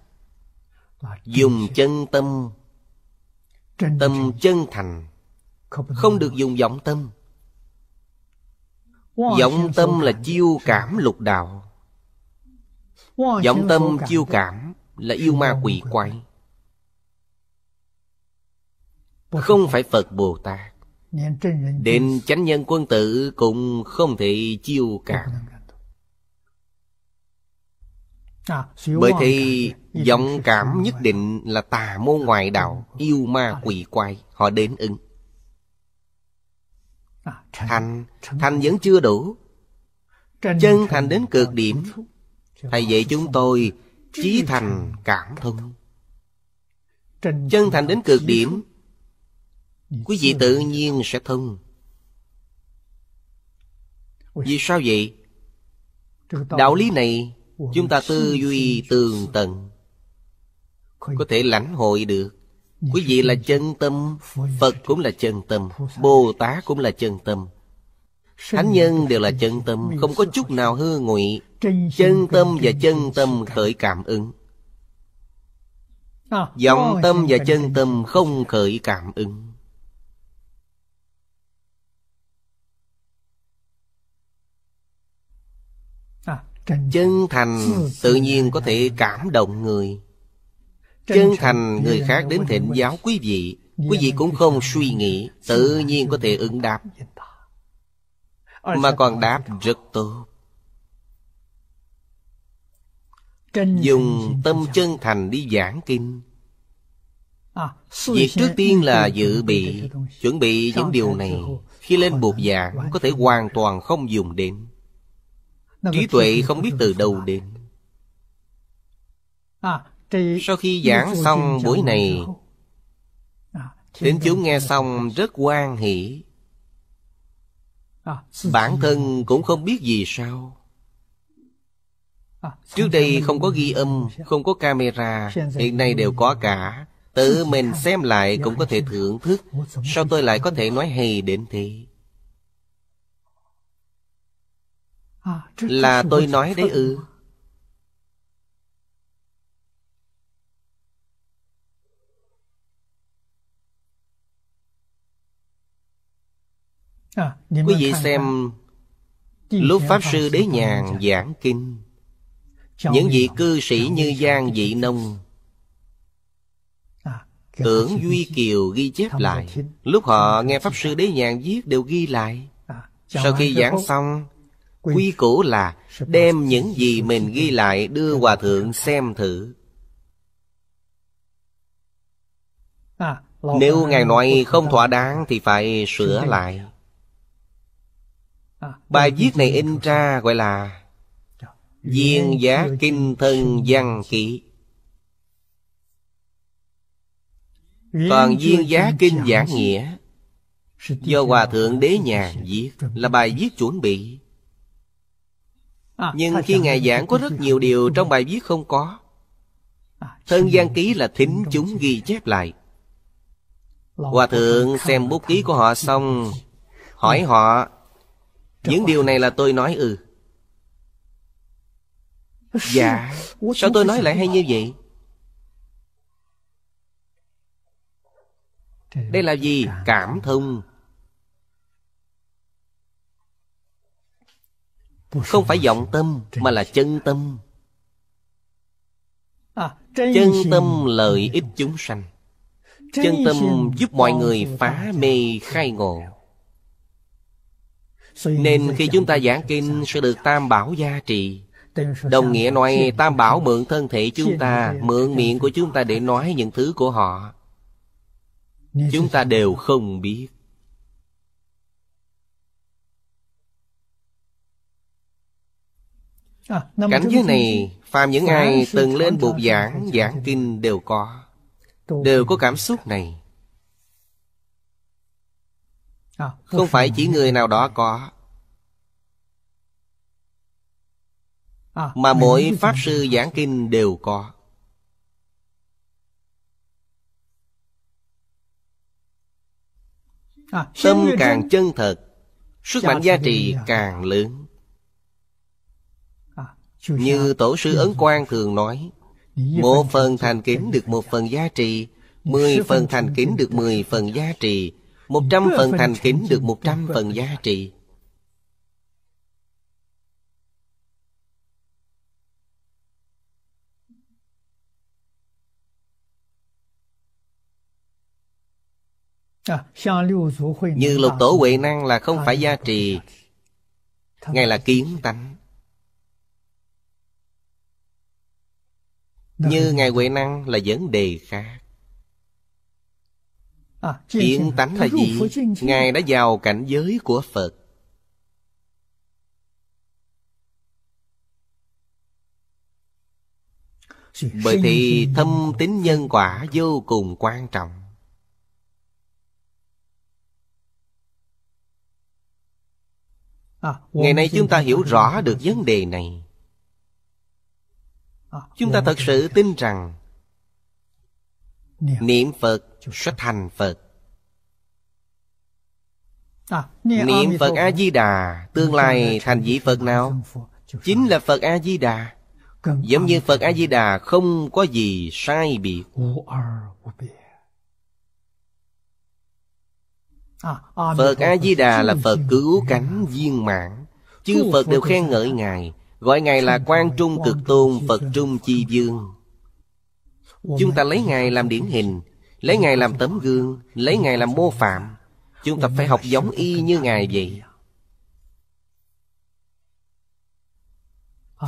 dùng chân tâm tâm chân thành không được dùng vọng tâm vọng tâm là chiêu cảm lục đạo vọng tâm chiêu cảm là yêu ma quỷ quái không phải phật bồ tát đến chánh nhân quân tử cũng không thể chiêu cảm à, bởi thì vọng cảm nhất định là tà môn ngoại đạo yêu ma quỷ à. quay họ đến ứng à, thành thành vẫn chưa đủ chân thành đến cực điểm thầy dạy chúng tôi chí thành cảm thông chân thành đến cực điểm quý vị tự nhiên sẽ thông vì sao vậy đạo lý này chúng ta tư duy tường tận có thể lãnh hội được quý vị là chân tâm phật cũng là chân tâm bồ tát cũng là chân tâm thánh nhân đều là chân tâm không có chút nào hư ngụy chân tâm và chân tâm khởi cảm ứng vọng à, tâm và chân tâm không khởi cảm ứng à, chân thành tự nhiên có thể cảm động người chân thành người khác đến thịnh giáo quý vị quý vị cũng không suy nghĩ tự nhiên có thể ứng đáp mà còn đáp rất tốt dùng tâm chân thành đi giảng kinh à, việc trước tiên là dự bị chuẩn bị những điều này khi lên buộc giảng có thể hoàn toàn không dùng đến trí tuệ không biết từ đâu đến à, sau khi giảng xong buổi này Tín à, chú nghe xong rất quan hỷ à, Bản thân cũng không biết gì sao à, Trước đây không có ghi âm, không có camera Hiện nay đều có cả Tự mình xem lại cũng có thể thưởng thức Sao tôi lại có thể nói hay đến thế Là tôi nói đấy ư ừ. À, Quý vị xem Lúc Pháp Sư Đế Nhàn giảng kinh Những vị cư sĩ như Giang Vị Nông à, Tưởng Duy Kiều ghi chép lại Lúc họ nghe Pháp Sư Đế Nhàn viết đều ghi lại à, Sau khi giảng xong Quy củ là đem những gì mình ghi lại đưa Hòa Thượng xem thử Nếu Ngài nói không thỏa đáng thì phải sửa lại À, bài viết này in ra gọi là dạ. Duyên giá kinh thân văn kỵ Còn duyên giá kinh giảng nghĩa Do Hòa Thượng Đế nhà viết Là bài viết chuẩn bị à, Nhưng khi Ngài giảng có rất nhiều điều Trong bài viết không có à, Thân gian ký là thính chúng ghi chép lại Hòa Thượng xem bút ký của họ xong Hỏi họ những điều này là tôi nói ừ Dạ, dạ. Sao tôi nói lại hay như vậy Đây là gì? Cảm thông Không phải vọng tâm Mà là chân tâm à, Chân tâm lợi ích chúng sanh Chân tâm giúp mọi người phá mê khai ngộ nên khi chúng ta giảng kinh sẽ được tam bảo gia trì Đồng nghĩa nói tam bảo mượn thân thể chúng ta Mượn miệng của chúng ta để nói những thứ của họ Chúng ta đều không biết à, Cảnh giới này Phàm những ai từng lên bục giảng Giảng kinh đều có Đều có cảm xúc này À. Không phải chỉ người nào đó có à. Mà mỗi Pháp Sư giảng kinh đều có à, Tâm càng chân thật Sức mạnh dạ, giá dạ, trị dạ, càng lớn Như Tổ sư Ấn Quang thường nói Một phần thành kính được một phần giá trị Mười phần thành kính được mười phần giá trị một trăm phần thành kính được một trăm phần giá trị à, Như lục tổ huệ năng là không phải gia trì Ngài là kiến tánh Như Ngài huệ năng là vấn đề khác À, Hiện tánh là gì? Ngài đã vào cảnh giới của Phật Bởi thì thâm tính nhân quả vô cùng quan trọng à, Ngày nay chúng ta hiểu rõ được vấn đề này à, Chúng ta thật sự tin rằng niệm phật sẽ thành phật à, niệm phật a di đà tương lai thành vị phật nào chính là phật a di đà giống như phật a di đà không có gì sai biệt phật à, a di đà là phật cứu cánh viên mãn chư phật đều khen ngợi ngài gọi ngài là quan trung cực tôn phật trung chi dương Chúng ta lấy Ngài làm điển hình Lấy Ngài làm tấm gương Lấy Ngài làm mô phạm Chúng ta phải học giống y như Ngài vậy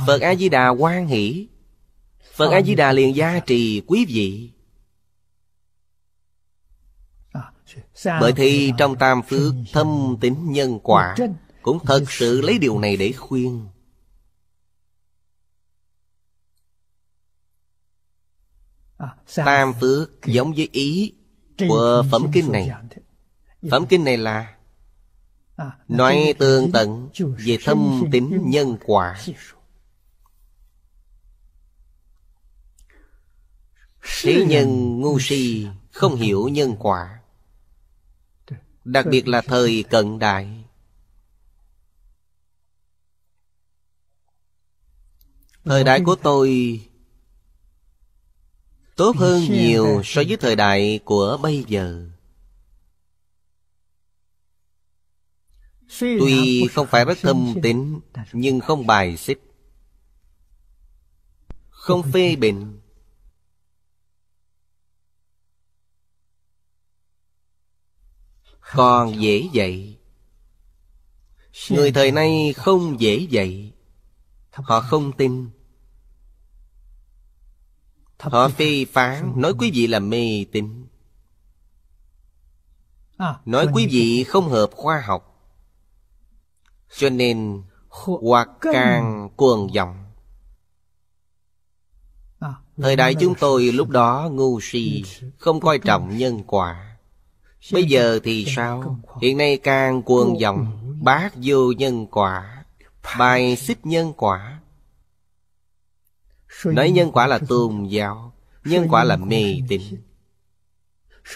Phật A-di-đà quan hỷ Phật A-di-đà liền gia trì quý vị Bởi thì trong tam phước thâm tính nhân quả Cũng thật sự lấy điều này để khuyên À, Tam phước giống với ý của phẩm kinh này dạ. Phẩm kinh này là à, Nói tương tận về thâm tính nhân quả Thế nhân ngu si không hiểu nhân quả Đặc biệt là thời cận đại Thời đại của tôi tốt hơn nhiều so với thời đại của bây giờ tuy không phải rất thâm tính nhưng không bài xích không phê bình còn dễ dạy người thời nay không dễ dạy họ không tin Họ phê phán nói quý vị là mê tín à, Nói quý vị không hợp khoa học Cho nên hoặc càng cuồng vọng à, Thời đại chúng tôi lúc đó ngu si Không coi trọng nhân quả Bây giờ thì sao Hiện nay càng cuồng vọng Bác vô nhân quả Bài xích nhân quả nói nhân quả là tôn giáo nhân quả là mê tín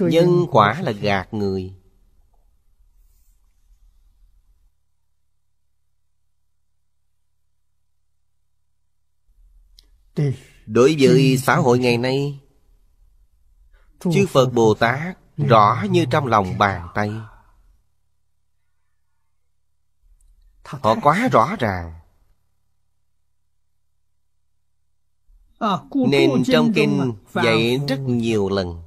nhân quả là gạt người đối với xã hội ngày nay chư phật bồ tát rõ như trong lòng bàn tay họ quá rõ ràng À, Nên trong kinh dạy rất nhiều lần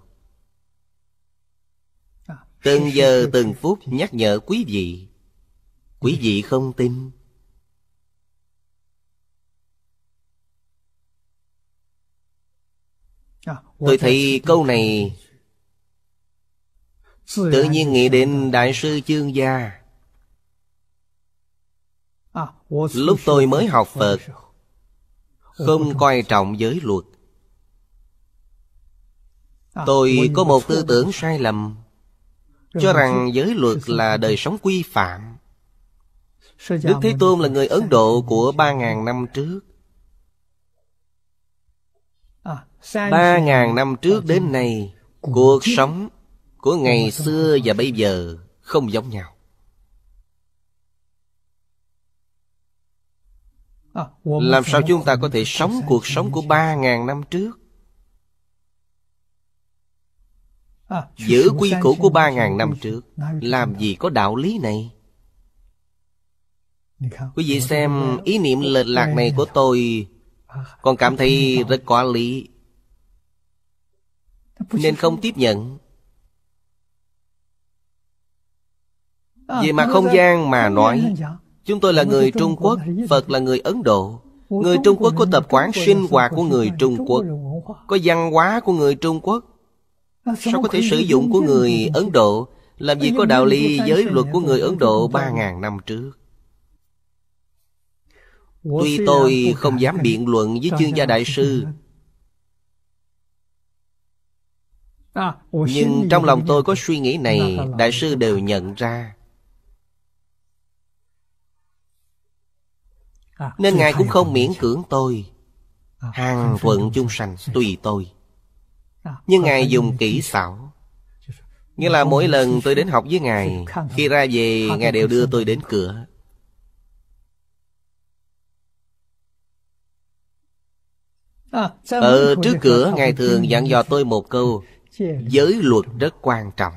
à, Từng giờ từng phút nhắc nhở quý vị Quý vị không tin à, Tôi thấy câu này Tự nhiên nghĩ đến Đại sư Chương Gia Lúc tôi mới học Phật Ừ, không coi trọng giới luật à, tôi có một tư tưởng sai lầm cho rằng giới luật là đời sống quy phạm đức thế tôn là người ấn độ của ba ngàn năm trước à, ba ngàn năm trước đến nay cuộc sống của ngày xưa và bây giờ không giống nhau À, làm sao chúng ta có thể sống cuộc sống của ba ngàn năm trước à, Giữ quy củ của ba ngàn năm trước Làm gì có đạo lý này Quý vị xem ý niệm lệch lạc này của tôi à, Còn cảm thấy rất có lý Nên không tiếp nhận Về mặt không gian mà nói Chúng tôi là người Trung Quốc Phật là người Ấn Độ Người Trung Quốc có tập quán sinh hoạt của người Trung Quốc Có văn hóa của người Trung Quốc à, Sao có thể sử dụng của người Ấn Độ Làm gì có đạo lý giới luật của người Ấn Độ ba ngàn năm trước Tuy tôi không dám biện luận với chương gia đại sư à, Nhưng trong lòng tôi có suy nghĩ này Đại sư đều nhận ra À, Nên Ngài cũng không miễn cưỡng tôi à, Hàng thuận chung sanh tùy tôi à, Nhưng Ngài dùng kỹ xảo như là mỗi lần tôi đến học với Ngài Khi ra về Ngài đều đưa tôi đến cửa Ở trước cửa Ngài thường dặn dò tôi một câu Giới luật rất quan trọng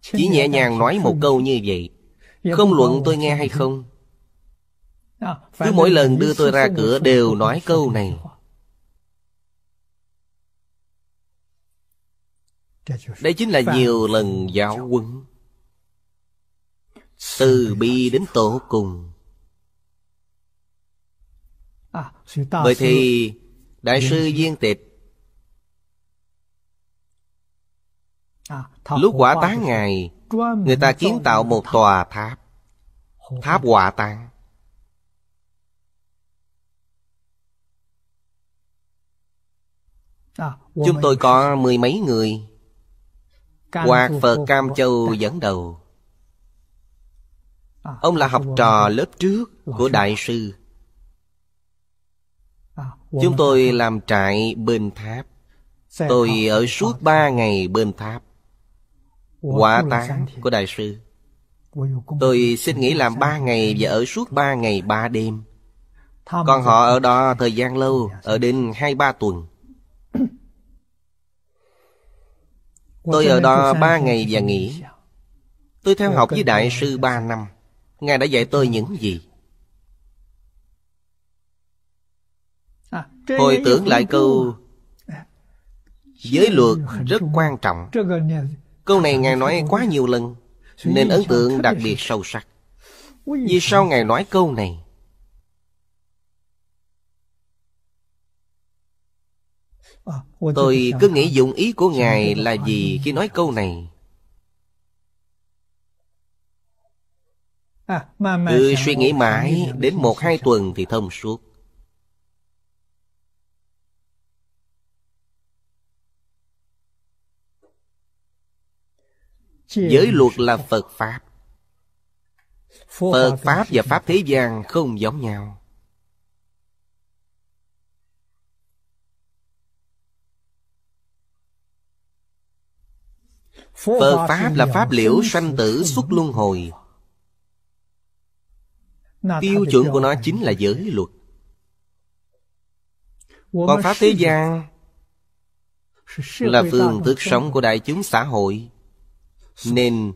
Chỉ nhẹ nhàng nói một câu như vậy Không luận tôi nghe hay không cứ mỗi lần đưa tôi ra cửa đều nói câu này Đây chính là nhiều lần giáo quân Từ bi đến tổ cùng Vậy à, thì Đại sư Viên Tịch à, Lúc quả tán ngày Người ta kiến tạo một tòa tháp Tháp quả tán Chúng tôi có mười mấy người Hoạt Phật Cam Châu dẫn đầu à, Ông là học trò lớp trước của Đại sư à, Chúng tôi làm trại bên tháp Tôi ở suốt ba ngày bên tháp Quả tán của Đại sư Tôi xin nghỉ làm ba ngày và ở suốt ba ngày ba đêm Còn họ ở đó thời gian lâu Ở đến hai ba tuần Tôi ở đó ba ngày và nghỉ Tôi theo học với Đại sư ba năm Ngài đã dạy tôi những gì à, Hồi tưởng lại câu Giới luật rất quan trọng Câu này Ngài nói quá nhiều lần Nên ấn tượng đặc biệt sâu sắc Vì sao Ngài nói câu này À, Tôi cứ nghĩ dụng ý của Ngài là gì khi nói câu này à, Cứ suy nghĩ mãi đến một hai tuần thì thông suốt Giới luật là Phật Pháp Phật Pháp và Pháp thế gian không giống nhau Phật Pháp là Pháp liễu sanh tử xuất luân hồi Tiêu chuẩn của nó chính là giới luật Còn Pháp thế gian Là phương thức sống của đại chúng xã hội Nên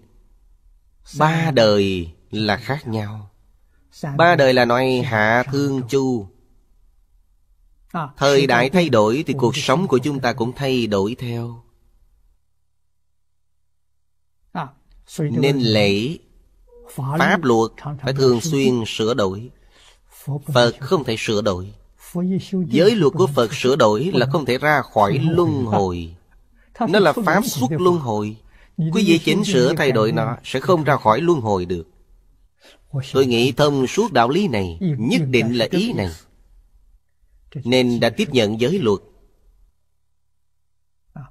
Ba đời là khác nhau Ba đời là nói hạ thương chu à, Thời đại thay đổi thì cuộc sống của chúng ta cũng thay đổi theo Nên lễ Pháp luật phải thường xuyên sửa đổi Phật không thể sửa đổi Giới luật của Phật sửa đổi là không thể ra khỏi luân hồi Nó là pháp xuất luân hồi Quý vị chỉnh sửa thay đổi nó Sẽ không ra khỏi luân hồi được Tôi nghĩ thông suốt đạo lý này Nhất định là ý này Nên đã tiếp nhận giới luật à,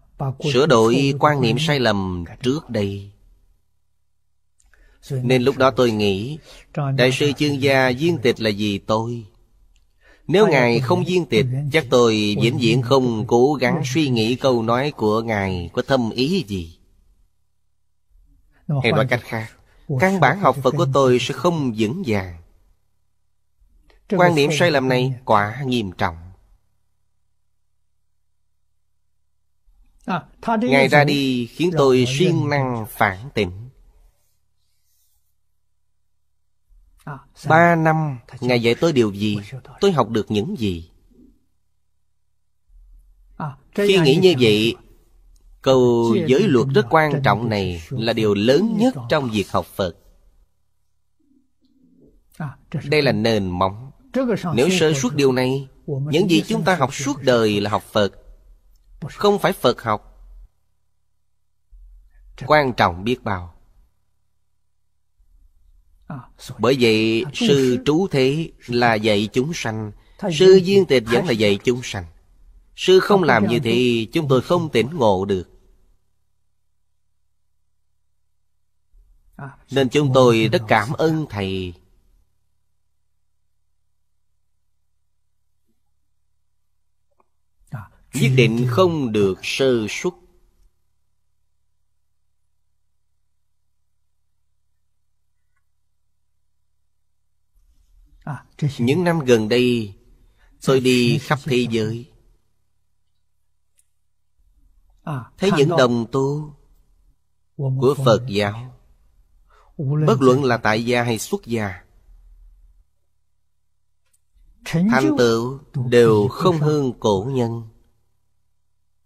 Sửa đổi quan niệm sai lầm trước đây nên lúc đó tôi nghĩ Đại sư chương gia viên tịch là gì tôi Nếu Ngài không viên tịch Chắc tôi vĩnh viễn không cố gắng suy nghĩ câu nói của Ngài Có thâm ý gì Hay nói cách khác Căn bản học Phật của tôi sẽ không vững vàng Quan niệm sai lầm này quá nghiêm trọng à, Ngài ra đi khiến tôi siêng năng phản tỉnh Ba năm Ngài dạy tôi điều gì Tôi học được những gì Khi nghĩ như vậy Câu giới luật rất quan trọng này Là điều lớn nhất trong việc học Phật Đây là nền móng Nếu sơ suốt điều này Những gì chúng ta học suốt đời là học Phật Không phải Phật học Quan trọng biết bao bởi vậy sư trú thế là dạy chúng sanh Sư viên tịch vẫn là dạy chúng sanh Sư không làm như thế chúng tôi không tỉnh ngộ được Nên chúng tôi rất cảm ơn Thầy Nhất định không được sơ xuất những năm gần đây tôi đi khắp thế giới à, thấy những đồng tu của phật giáo bất luận là tại gia hay xuất gia thành tựu đều không hơn cổ nhân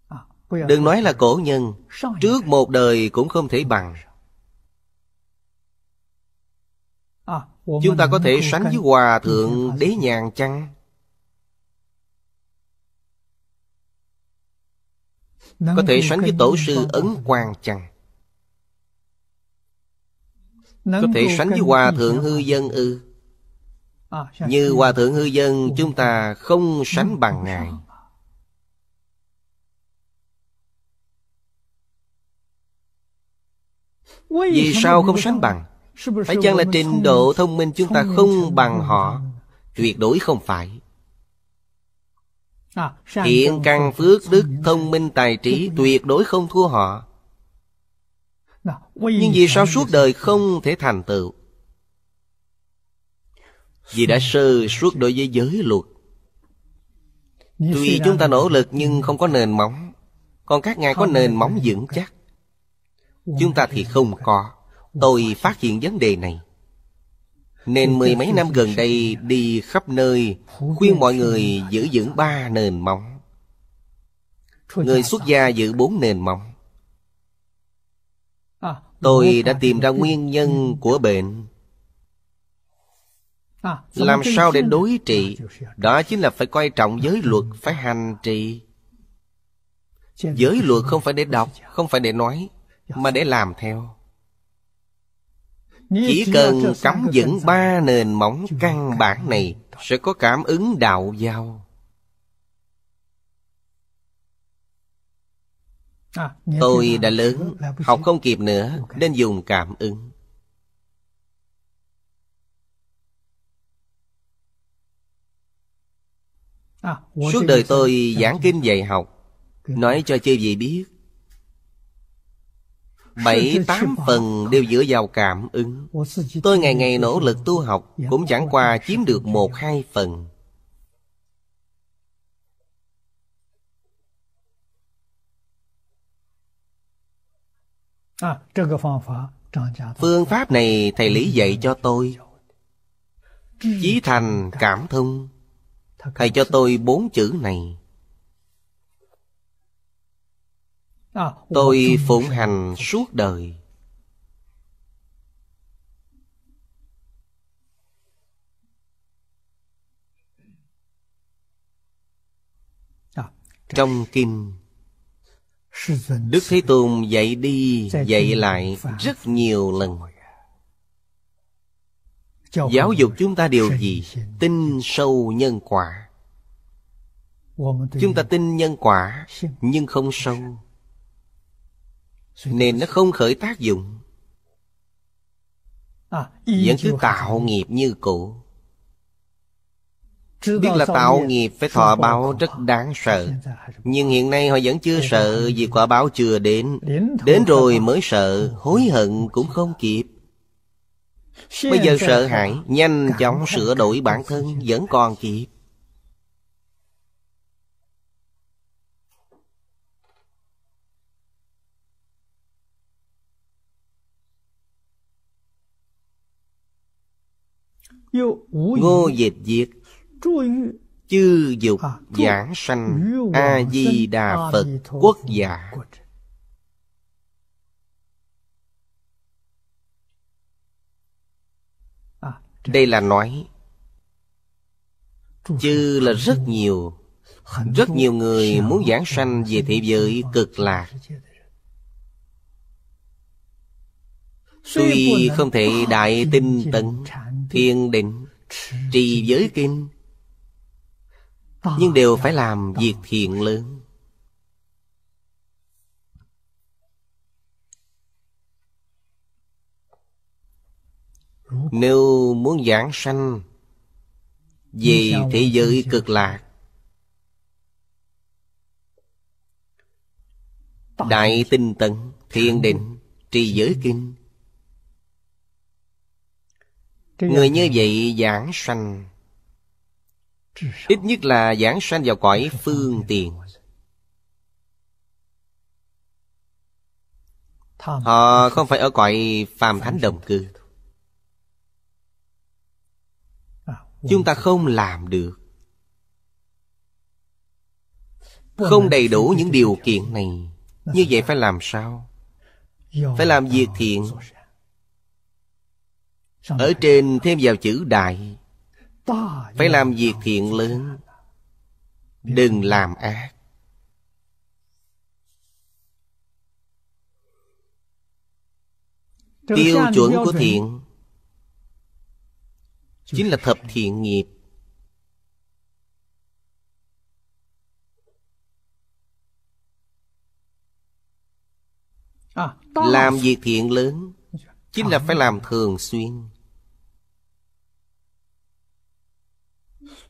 à, đừng nói là cổ nhân trước một đời cũng không thể bằng Chúng ta có thể sánh với Hòa Thượng Đế Nhàn chăng? Có thể sánh với Tổ sư Ấn Quang chăng? Có thể sánh với à, Hòa Thượng Hư Dân ư? Như Hòa Thượng Hư Dân chúng ta không sánh bằng Ngài Vì sao không sánh bằng? Phải chăng là trình độ thông minh chúng ta không bằng họ Tuyệt đối không phải à, Hiện căn phước đức thông minh tài trí Tuyệt đối không thua họ Nhưng vì sao suốt đời không thể thành tựu Vì đã sơ suốt đối với giới luật Tuy chúng ta nỗ lực nhưng không có nền móng Còn các ngài có nền móng vững chắc Chúng ta thì không có Tôi phát hiện vấn đề này Nên mười mấy năm gần đây đi khắp nơi Khuyên mọi người giữ vững ba nền móng Người xuất gia giữ bốn nền móng Tôi đã tìm ra nguyên nhân của bệnh Làm sao để đối trị Đó chính là phải coi trọng giới luật Phải hành trì Giới luật không phải để đọc Không phải để nói Mà để làm theo chỉ cần cắm vững ba nền móng căn bản này Sẽ có cảm ứng đạo giao à, Tôi đã lớn, học không kịp nữa Nên dùng cảm ứng à, Suốt đời tôi giảng kinh dạy học Nói cho chư vị biết Bảy tám phần đều dựa vào cảm ứng Tôi ngày ngày nỗ lực tu học Cũng chẳng qua chiếm được một hai phần à, Phương pháp này thầy lý dạy cho tôi Chí thành cảm thông Thầy cho tôi bốn chữ này À, Tôi phụng hành suốt đời à, Trong kinh Đức Thế Tôn dạy đi dạy lại rất nhiều lần Giáo dục chúng ta điều gì? Tin sâu nhân quả Chúng ta tin nhân quả Nhưng không sâu nên nó không khởi tác dụng à, Vẫn cứ tạo nghiệp như cũ Biết là tạo nghiệp phải thọ báo rất đáng sợ Nhưng hiện nay họ vẫn chưa sợ vì quả báo chưa đến Đến rồi mới sợ, hối hận cũng không kịp Bây giờ sợ hãi, nhanh chóng sửa đổi bản thân vẫn còn kịp Ngô dịch diệt Chư dục à, giảng sanh A-di-đà Phật quốc giả à, Đây là nói Chứ là rất nhiều Rất nhiều người muốn giảng sanh về thế giới cực lạc Tuy không thể đại tinh tấn thiền định trì giới kinh nhưng đều phải làm việc thiện lớn nếu muốn giảng sanh vì thế giới cực lạc đại tinh tấn thiền định trì giới kinh Người như vậy giảng sanh Ít nhất là giảng sanh vào cõi phương tiện Họ không phải ở cõi phàm thánh đồng cư Chúng ta không làm được Không đầy đủ những điều kiện này Như vậy phải làm sao Phải làm việc thiện ở trên thêm vào chữ đại Phải làm việc thiện lớn Đừng làm ác Tiêu chuẩn của thiện Chính là thập thiện nghiệp à, Làm việc thiện lớn Chính là phải làm thường xuyên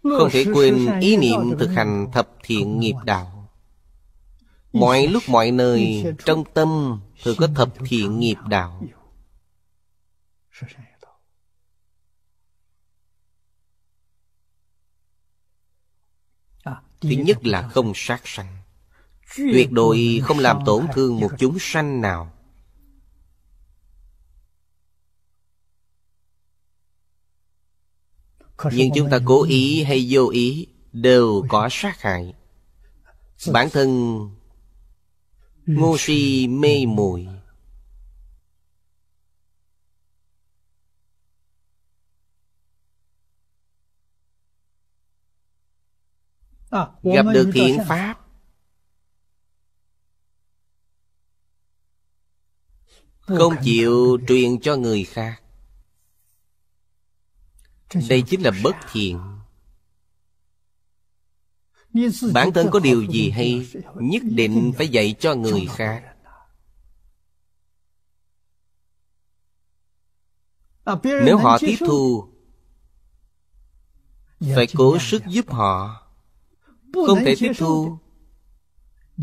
Không thể quên ý niệm thực hành thập thiện nghiệp đạo Mọi lúc mọi nơi Trong tâm thường có thập thiện nghiệp đạo à, Thứ nhất là không sát sanh Tuyệt đối không làm tổn thương một chúng sanh nào nhưng chúng ta cố ý hay vô ý đều có sát hại bản thân ngu si mê muội à, gặp được thiện pháp không chịu truyền cho người khác đây chính là bất thiện bản thân có điều gì hay nhất định phải dạy cho người khác nếu họ tiếp thu phải cố sức giúp họ không thể tiếp thu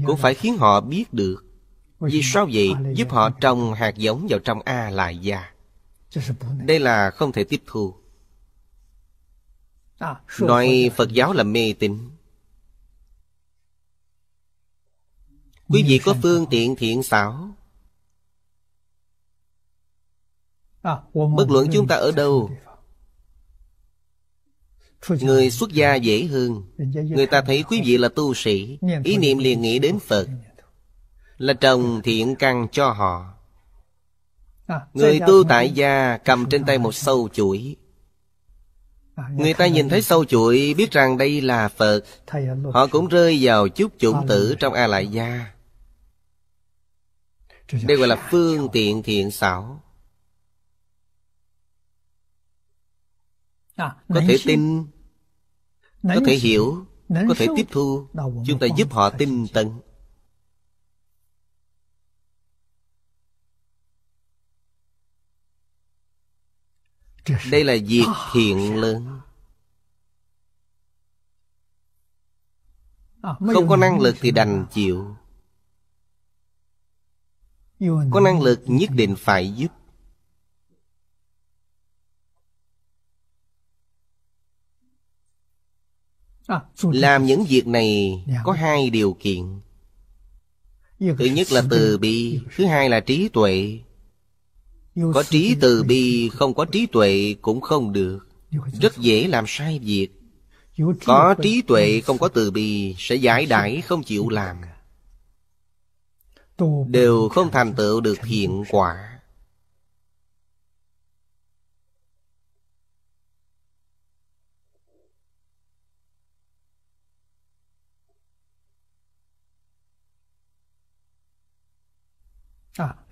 cũng phải khiến họ biết được vì sao vậy giúp họ trồng hạt giống vào trong a lại già đây là không thể tiếp thu À, nói Phật giáo là mê tín Quý vị có phương tiện thiện xảo à, Bất luận chúng ta ở đâu Người xuất gia dễ hơn Người ta thấy quý vị là tu sĩ Ý niệm liền nghĩ đến Phật Là trồng thiện căn cho họ à, Người tu tại gia cầm trên tay một sâu chuỗi Dạ, dạ, Người ta nhìn thấy sâu chuỗi biết rằng đây là Phật Họ cũng rơi vào chút chủng tử trong A Lại Gia Đây gọi là dạ, phương tiện thiện xảo Có thể tin Có thể hiểu Có thể tiếp thu Chúng ta giúp họ tin tận Đây là việc thiện lớn à, Không có năng lực thì đành chịu Có năng lực nhất định phải giúp à, Làm những việc này dạ. có hai điều kiện Thứ nhất là từ bi Thứ hai là trí tuệ có trí từ bi không có trí tuệ cũng không được Rất dễ làm sai việc Có trí tuệ không có từ bi Sẽ giải đãi không chịu làm Đều không thành tựu được hiện quả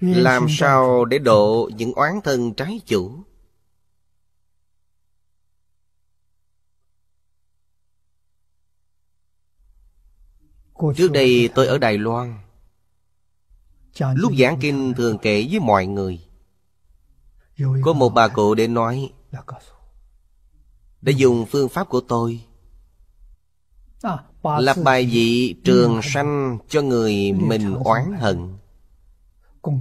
làm sao để độ những oán thân trái chủ trước đây tôi ở đài loan lúc giảng kinh thường kể với mọi người có một bà cụ để nói đã dùng phương pháp của tôi à, lập bài vị trường sanh cho người mình oán hận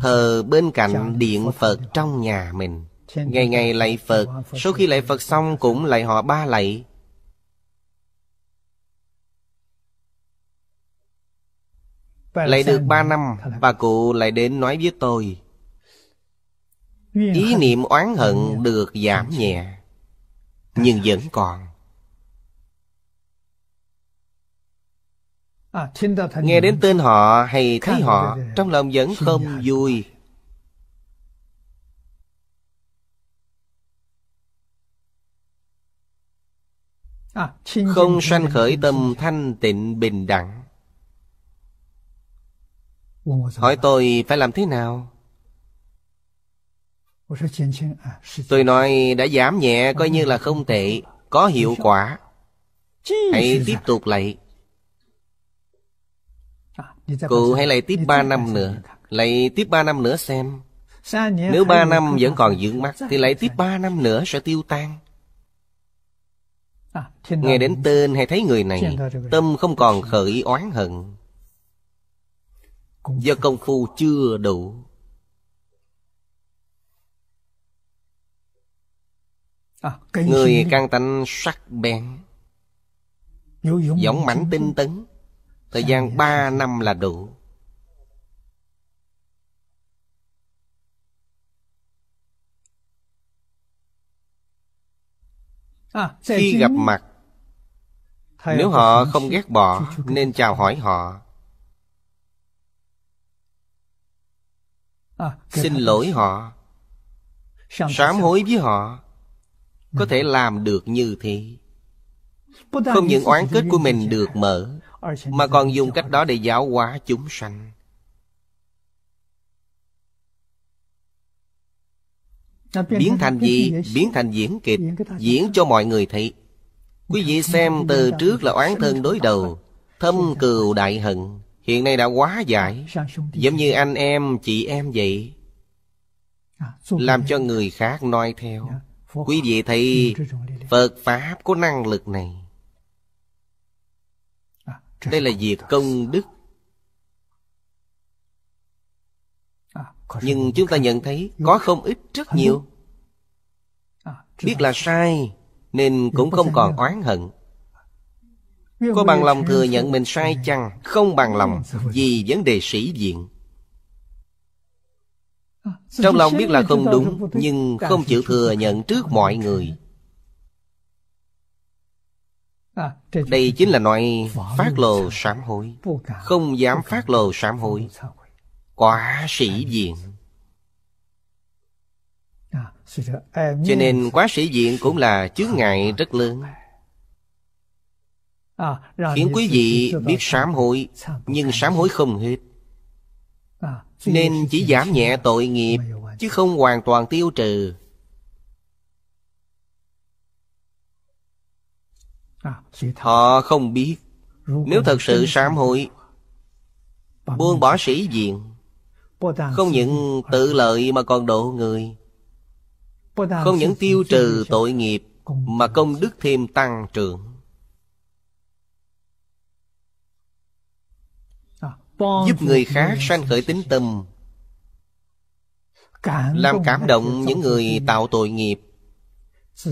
thờ bên cạnh điện phật trong nhà mình ngày ngày lạy phật sau khi lạy phật xong cũng lạy họ ba lạy lạy được ba năm bà cụ lại đến nói với tôi ý niệm oán hận được giảm nhẹ nhưng vẫn còn À, nghe đến tên họ hay thấy họ trong lòng vẫn không vui không sanh khởi tâm thanh tịnh bình đẳng hỏi tôi phải làm thế nào tôi à, nói đã giảm nhẹ coi như là không tệ có hiệu quả hãy tiếp tục lại cụ hãy lại tiếp 3 năm nữa Lại tiếp 3 năm nữa xem Nếu 3 năm vẫn còn dưỡng mắt Thì lại tiếp 3 năm nữa sẽ tiêu tan à, Nghe đến tên hay thấy người này Tâm không còn khởi oán hận Do công phu chưa đủ à, Người căng tánh sắc bén Giống mảnh tinh tấn Thời gian 3 năm là đủ à, Khi gặp mặt Nếu họ không ghét bỏ Nên chào hỏi họ à, Xin lỗi họ Sám hối với họ Có ừ. thể làm được như thế Không những oán kết của mình được mở mà còn dùng cách đó để giáo hóa chúng sanh biến thành gì biến thành diễn kịch diễn cho mọi người thấy quý vị xem từ trước là oán thân đối đầu thâm cừu đại hận hiện nay đã quá giải giống như anh em chị em vậy làm cho người khác noi theo quý vị thấy phật pháp có năng lực này đây là việc công đức à, nhưng chúng ta nhận thấy có không ít rất nhiều à, biết là sai nên cũng không còn oán hận có bằng lòng thừa nhận mình sai chăng không bằng lòng vì vấn đề sĩ diện à, trong lòng biết là không đúng nhưng không chịu thừa nhận trước mọi người đây chính là loại phát lồ sám hối Không dám phát lồ sám hối Quá sĩ diện Cho nên quá sĩ diện cũng là chướng ngại rất lớn Khiến quý vị biết sám hối Nhưng sám hối không hết Nên chỉ giảm nhẹ tội nghiệp Chứ không hoàn toàn tiêu trừ Họ không biết Nếu thật sự sám hối Buông bỏ sĩ diện Không những tự lợi mà còn độ người Không những tiêu trừ tội nghiệp Mà công đức thêm tăng trưởng Giúp người khác sanh khởi tính tâm Làm cảm động những người tạo tội nghiệp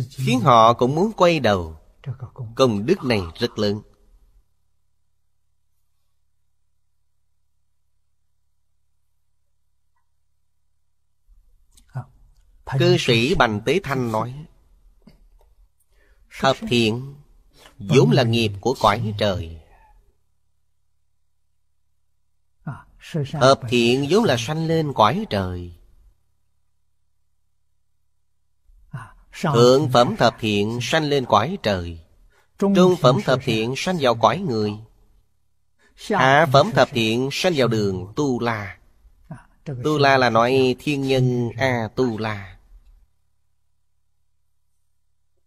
Khiến họ cũng muốn quay đầu Công đức này rất lớn Cư sĩ Bành Tế Thanh nói Thập thiện vốn là nghiệp của cõi trời Hợp thiện vốn là sanh lên cõi trời Thượng phẩm thập thiện sanh lên cõi trời Trung phẩm thập thiện sanh vào cõi người Hạ phẩm thập thiện sanh vào đường Tu La à, Tu La là nói thiên nhân A Tu La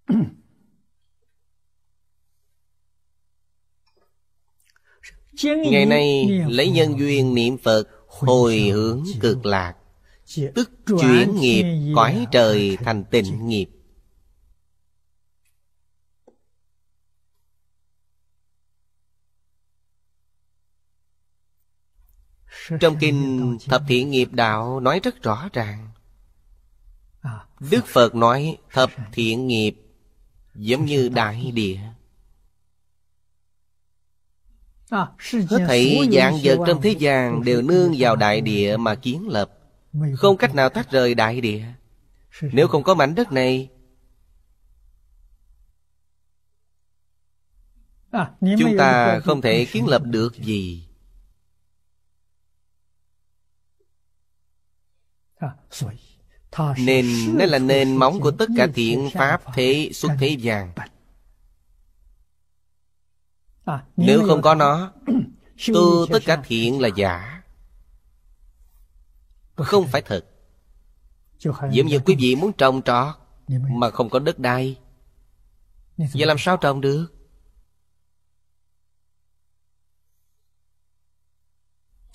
Ngày nay lấy nhân duyên niệm Phật Hồi hướng cực lạc Tức chuyển nghiệp cõi trời thành tịnh nghiệp Trong kinh Thập Thiện Nghiệp Đạo nói rất rõ ràng Đức Phật nói Thập Thiện Nghiệp Giống như đại địa Hết thảy dạng vật trong thế gian Đều nương vào đại địa mà kiến lập Không cách nào thoát rời đại địa Nếu không có mảnh đất này Chúng ta không thể kiến lập được gì Nên nó là nền móng của tất cả thiện pháp thế xuất thế gian à, à, Nếu không có nó Tu tất cả thiện là giả Không phải thật Giống như quý vị muốn trồng trọt Mà không có đất đai Vậy làm sao trồng được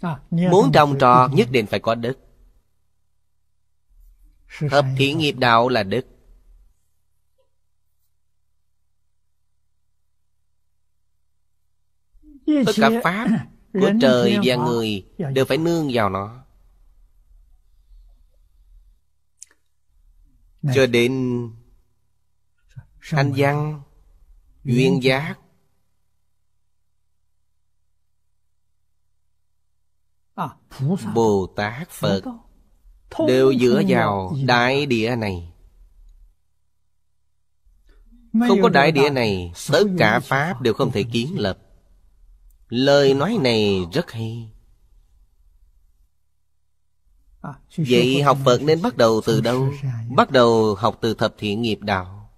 à, Muốn trồng trọt nhất định phải có đất Hợp thiện nghiệp đạo là đức Tất cả Pháp của trời và người dạ, dạ. Đều phải nương vào nó Cho đến anh văn Duyên giác à, Bồ Tát Phật đều dựa vào đại địa này không có đại địa này tất cả pháp đều không thể kiến lập lời nói này rất hay à, vậy học phật nên bắt đầu từ đâu bắt đầu học từ thập thiện nghiệp đạo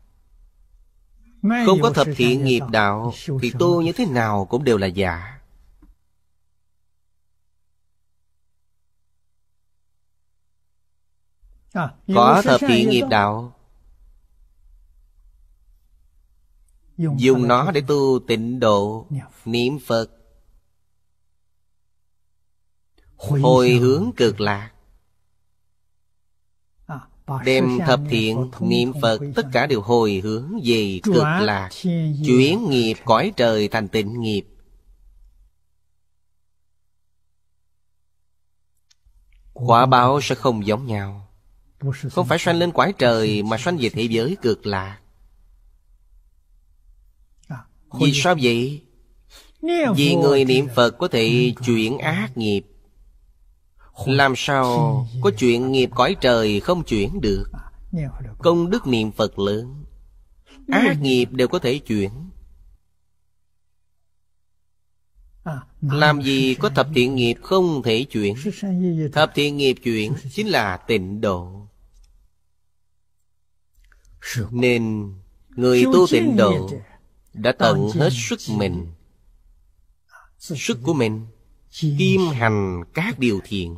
không có thập thiện nghiệp đạo thì tu như thế nào cũng đều là giả Có thập thiện nghiệp đạo Dùng nó để tu tịnh độ dạ. Niệm Phật Hồi hướng cực lạc à, Đem thập thiện niệm Phật Tất cả đều hồi hướng về cực lạc Chuyển nghiệp cõi trời thành tịnh nghiệp Quả báo sẽ không giống nhau không phải sanh lên quái trời Mà sanh về thế giới cực lạ Vì sao vậy? Vì người niệm Phật có thể chuyển ác nghiệp Làm sao có chuyện nghiệp cõi trời không chuyển được Công đức niệm Phật lớn Ác nghiệp đều có thể chuyển Làm gì có thập thiện nghiệp không thể chuyển Thập thiện nghiệp chuyển chính là tịnh độ nên người tu tịnh độ đã tận hết sức mình Sức của mình Kim hành các điều thiện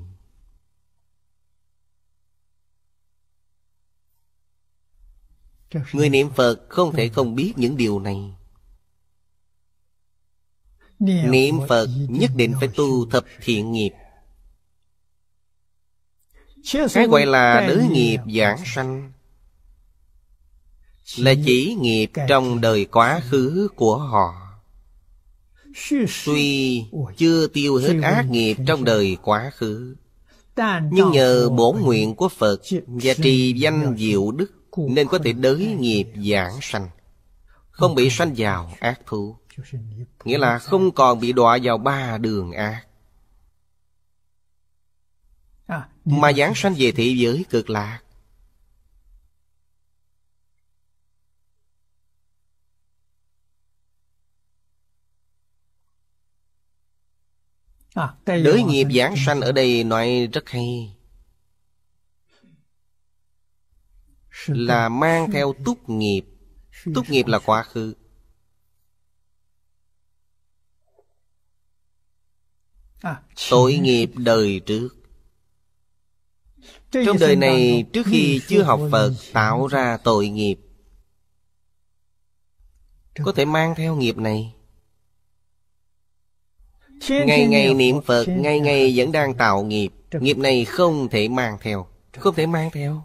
Người niệm Phật không thể không biết những điều này Niệm Phật nhất định phải tu thập thiện nghiệp Cái gọi là đới nghiệp giảng sanh là chỉ nghiệp trong đời quá khứ của họ tuy chưa tiêu hết ác nghiệp trong đời quá khứ nhưng nhờ bổn nguyện của phật và trì danh diệu đức nên có thể đới nghiệp giảng sanh không bị sanh vào ác thú nghĩa là không còn bị đọa vào ba đường ác à, mà giảng sanh về thị giới cực lạc À, Đới nghiệp giảng sanh ở đây nói rất hay Là mang theo túc nghiệp Túc nghiệp là quá khứ à, Tội nghiệp đời trước Trong đời này trước khi chưa học Phật Tạo ra tội nghiệp Có thể mang theo nghiệp này Ngày ngày niệm Phật Ngày ngày vẫn đang tạo nghiệp Nghiệp này không thể mang theo Không thể mang theo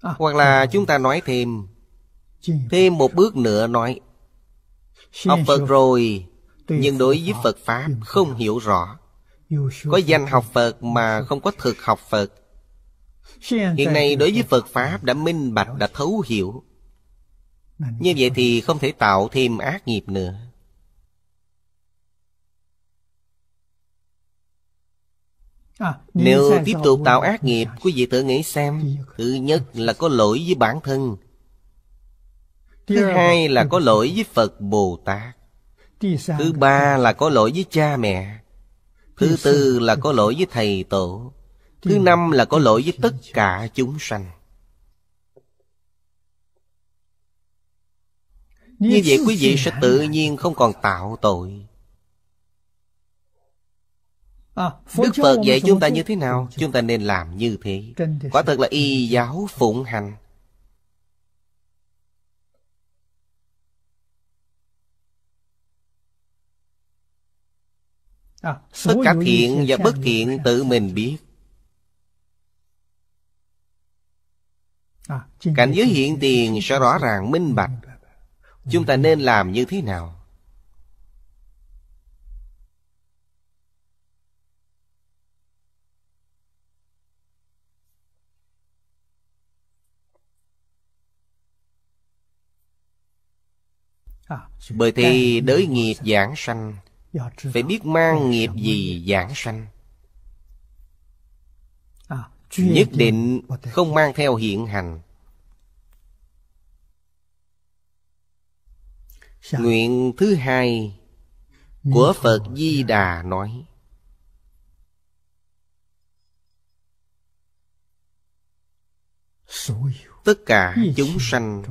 à, Hoặc là à, à. chúng ta nói thêm Thêm một bước nữa nói Học Phật rồi Nhưng đối với Phật Pháp không hiểu rõ Có danh học Phật mà không có thực học Phật Hiện nay đối với Phật Pháp đã minh bạch, đã thấu hiểu Như vậy thì không thể tạo thêm ác nghiệp nữa Nếu tiếp tục tạo ác nghiệp Quý vị tự nghĩ xem Thứ nhất là có lỗi với bản thân Thứ hai là có lỗi với Phật Bồ Tát Thứ ba là có lỗi với cha mẹ Thứ tư là có lỗi với thầy tổ Thứ năm là có lỗi với tất cả chúng sanh Như vậy quý vị sẽ tự nhiên không còn tạo tội à, Đức Phật dạy chúng ta như thế nào Chúng ta nên làm như thế Quả thật là y giáo phụng hành à, Tất cả thiện và bất thiện tự mình biết cảnh giới hiện tiền sẽ rõ ràng minh bạch chúng ta nên làm như thế nào bởi thì đới nghiệp giảng sanh phải biết mang nghiệp gì giảng sanh nhất định không mang theo hiện hành dạ. nguyện thứ hai của phật dạ. di đà nói tất cả chúng sanh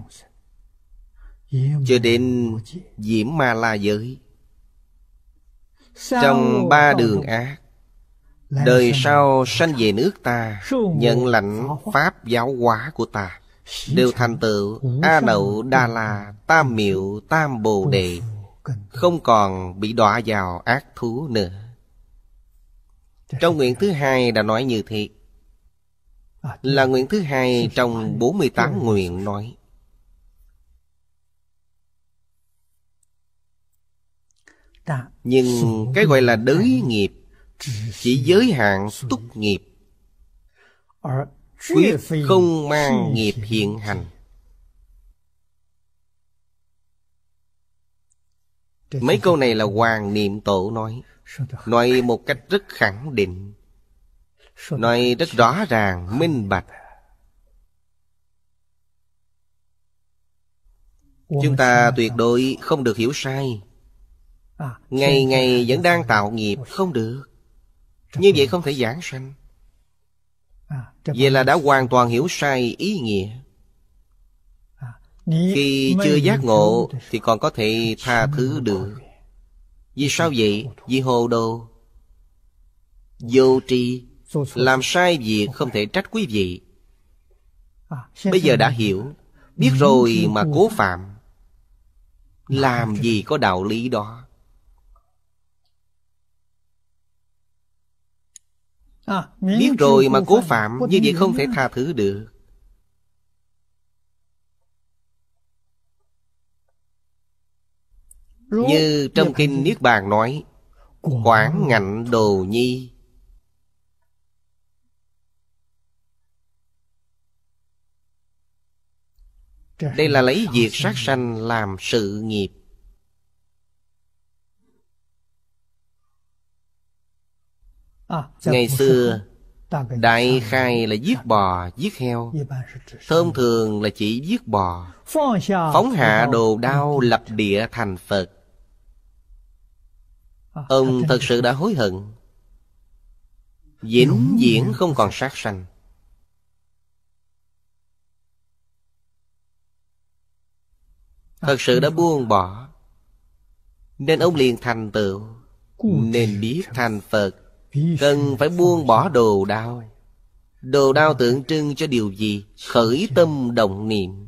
cho đến diễm ma la giới trong ba đường ác Đời sau sanh về nước ta Nhận lãnh Pháp giáo hóa của ta Đều thành tựu A Nậu Đa La Tam Miệu Tam Bồ Đề Không còn bị đọa vào ác thú nữa Trong nguyện thứ hai đã nói như thế à, Là nguyện thứ hai trong 48 nguyện nói Nhưng cái gọi là đới nghiệp chỉ giới hạn túc nghiệp quyết không mang nghiệp hiện hành mấy câu này là hoàng niệm tổ nói nói một cách rất khẳng định nói rất rõ ràng minh bạch chúng ta tuyệt đối không được hiểu sai ngày ngày vẫn đang tạo nghiệp không được như vậy không thể giảng sanh à, Vậy là đã hoàn toàn hiểu sai ý nghĩa à, Khi chưa giác ngộ Thì còn có thể tha thứ được Vì sao vậy? Vì hồ đồ Vô tri Làm sai việc không thể trách quý vị à, Bây giờ đã hiểu Biết rồi mà cố phạm Làm gì có đạo lý đó À, Biết rồi mà cố phạm Như vậy không thể tha thứ được Như trong kinh Niết Bàn nói Quảng ngạnh đồ nhi Đây là lấy việc sát sanh làm sự nghiệp Ngày xưa Đại khai là giết bò, giết heo Thông thường là chỉ giết bò Phóng hạ đồ đao lập địa thành Phật Ông thật sự đã hối hận Diễn diễn không còn sát sanh à, Thật sự đã buông bỏ Nên ông liền thành tựu Nên biết thành Phật cần phải buông bỏ đồ đau, đồ đau tượng trưng cho điều gì khởi tâm động niệm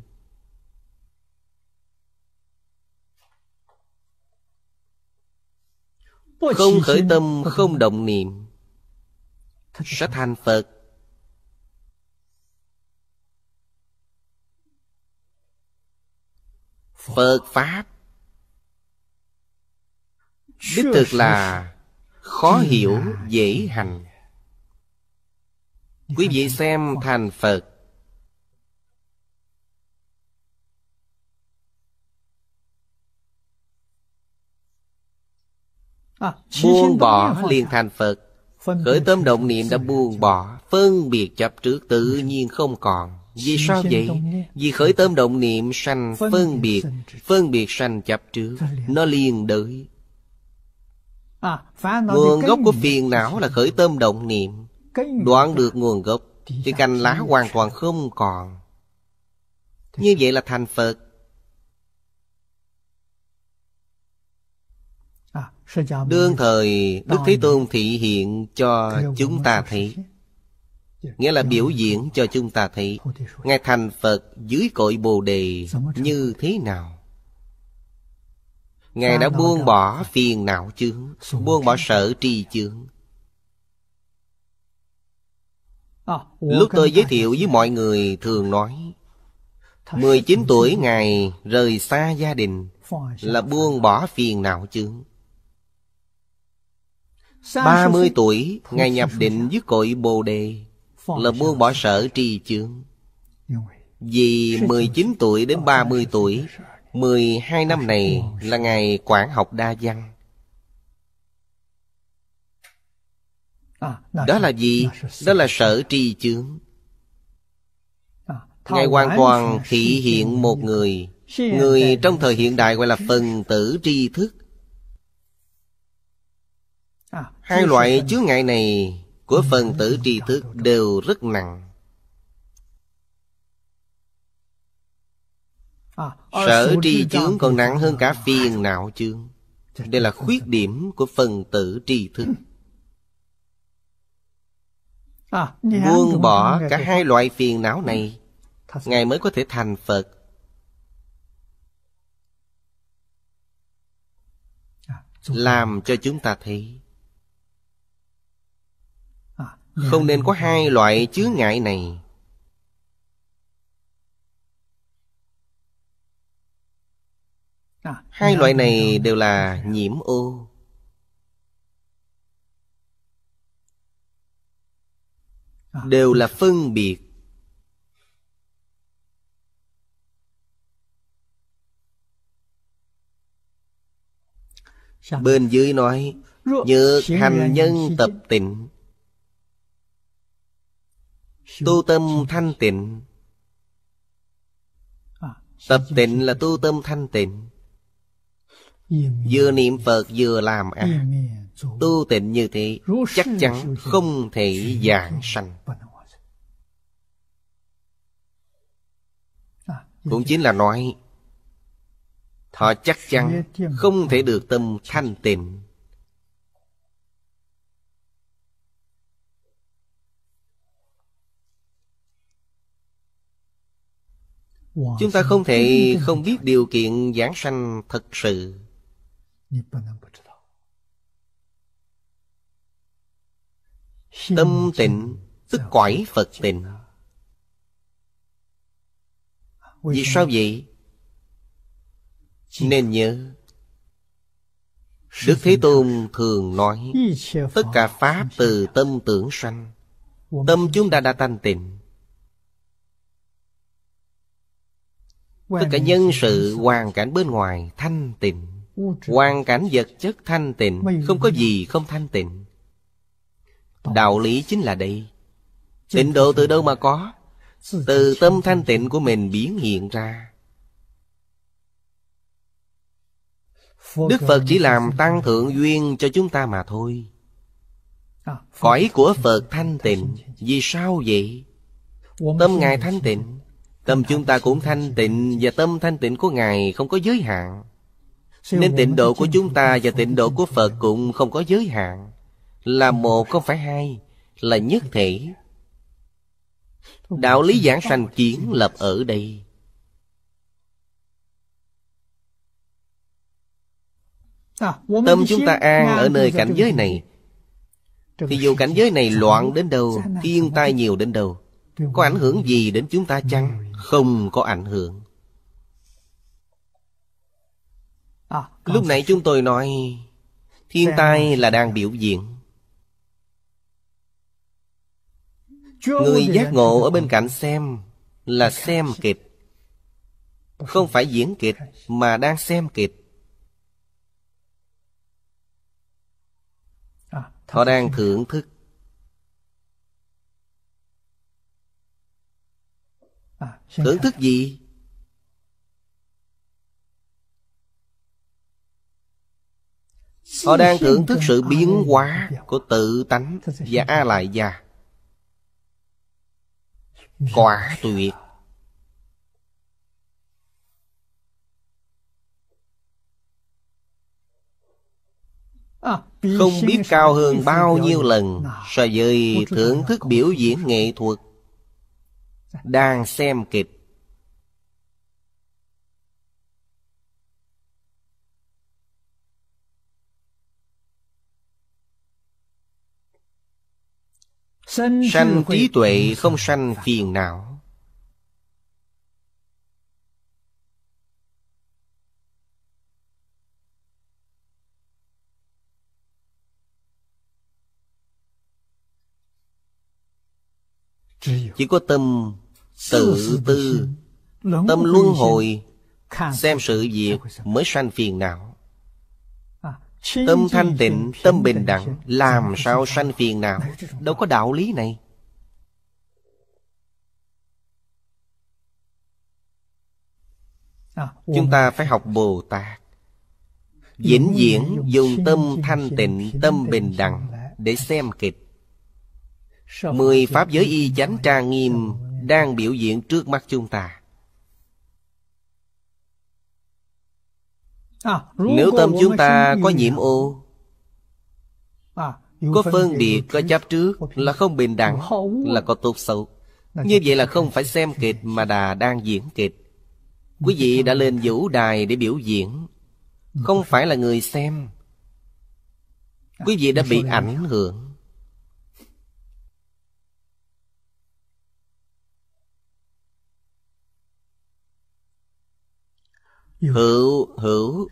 không khởi tâm không động niệm sẽ thành phật phật pháp đích thực là khó hiểu dễ hành quý vị xem thành phật à, buông bỏ liền thành phật khởi tâm động niệm đã buông bỏ phân biệt chấp trước tự nhiên không còn vì sao vậy? Vì khởi tâm động niệm sanh phân biệt Phân biệt sanh chấp trước Nó liên đới À, nguồn gốc của phiền não là khởi tâm động niệm Đoạn được nguồn gốc Thì cành lá hoàn toàn không còn Như vậy là thành Phật à, Đương thời Đức Thế Tôn thị hiện cho chúng ta thấy dạ, Nghĩa là biểu diễn cho chúng ta thấy Ngài thành Phật dưới cội Bồ Đề như thế nào Ngài đã à, buông bỏ phiền não chướng Buông bỏ sở tri chướng Lúc tôi giới thiệu với mọi người thường nói 19 tuổi Ngài rời xa gia đình Là buông bỏ phiền não chướng 30 tuổi Ngài nhập định với cội Bồ Đề Là buông bỏ sở trì chướng Vì 19 tuổi đến 30 ờ, tuổi 12 năm này là ngày quản học đa văn Đó là gì? Đó là sở tri chướng Ngài hoàn toàn thị hiện một người Người trong thời hiện đại gọi là phần tử tri thức Hai loại chướng ngại này của phần tử tri thức đều rất nặng Ờ, Sở tri chướng còn nặng hơn cả phiền não chướng Đây là khuyết điểm của phần tử tri thức ừ. à, Buông bỏ cả hai loại phiền não ừ. này Ngài mới có thể thành Phật à, Làm cho chúng ta thấy à, Không nên có hai loại chướng ngại này Ờ, hai loại này đều là nhiễm ô ờ. đều là phân biệt bên dưới nói nhược hành nhân tập tịnh tu tâm thanh tịnh tập tịnh là tu tâm thanh tịnh Vừa niệm Phật vừa làm ăn Tu tịnh như thế Chắc chắn không thể giảng sanh à, Cũng chính là nói Họ chắc chắn không thể được tâm thanh tịnh Chúng ta không thể không biết điều kiện giảng sanh thật sự tâm tịnh tức quải Phật tịnh. Vì sao vậy? Nên nhớ Đức Thế Tôn thường nói Tất cả Pháp từ tâm tưởng sanh Tâm chúng ta đã thanh tịnh Tất cả nhân sự hoàn cảnh bên ngoài thanh tịnh hoàn cảnh vật chất thanh tịnh không có gì không thanh tịnh đạo lý chính là đây tịnh độ từ đâu mà có từ tâm thanh tịnh của mình biến hiện ra đức phật chỉ làm tăng thượng duyên cho chúng ta mà thôi à, cõi của phật thanh tịnh vì sao vậy tâm ngài thanh tịnh tâm chúng ta cũng thanh tịnh và tâm thanh tịnh của ngài không có giới hạn nên tịnh độ của chúng ta và tịnh độ của Phật cũng không có giới hạn Là một không phải hai Là nhất thể Đạo lý giảng sanh kiến lập ở đây à, Tâm chúng ta an ở nơi cảnh giới này Thì dù cảnh giới này loạn đến đâu Thiên tai nhiều đến đâu Có ảnh hưởng gì đến chúng ta chăng? Không có ảnh hưởng À, Lúc nãy chúng tôi nói Thiên tai là đang biểu diễn Người giác ngộ ở bên cạnh xem Là xem kịch Không phải diễn kịch Mà đang xem kịch à, Họ đang thưởng thức à, Thưởng thức gì? Họ đang thưởng thức sự biến hóa của tự tánh và A Lại Gia. Quả tuyệt. À, Không biết cao hơn bao nhiêu lần so với thưởng thức biểu diễn nghệ thuật dạ. đang xem kịch sanh trí tuệ không sanh phiền não chỉ có tâm tự tư tâm luân hồi xem sự việc mới sanh phiền não Tâm thanh tịnh, tâm bình đẳng Làm sao sanh phiền nào Đâu có đạo lý này à, Chúng ta phải học Bồ Tát Vĩnh viễn dùng tâm thanh tịnh, tâm bình đẳng Để xem kịch Mười Pháp giới y chánh trang nghiêm Đang biểu diễn trước mắt chúng ta À, Nếu tâm chúng ta có nhiễm ô à, Có phân biệt, có chấp trước Là không bình đẳng Là có tốt xấu Như vậy là không phải xem kịch mà đà đang diễn kịch Quý vị đã lên vũ đài để biểu diễn ừ, Không phải là người xem à, Quý vị đã bị ảnh hưởng Hữu hữu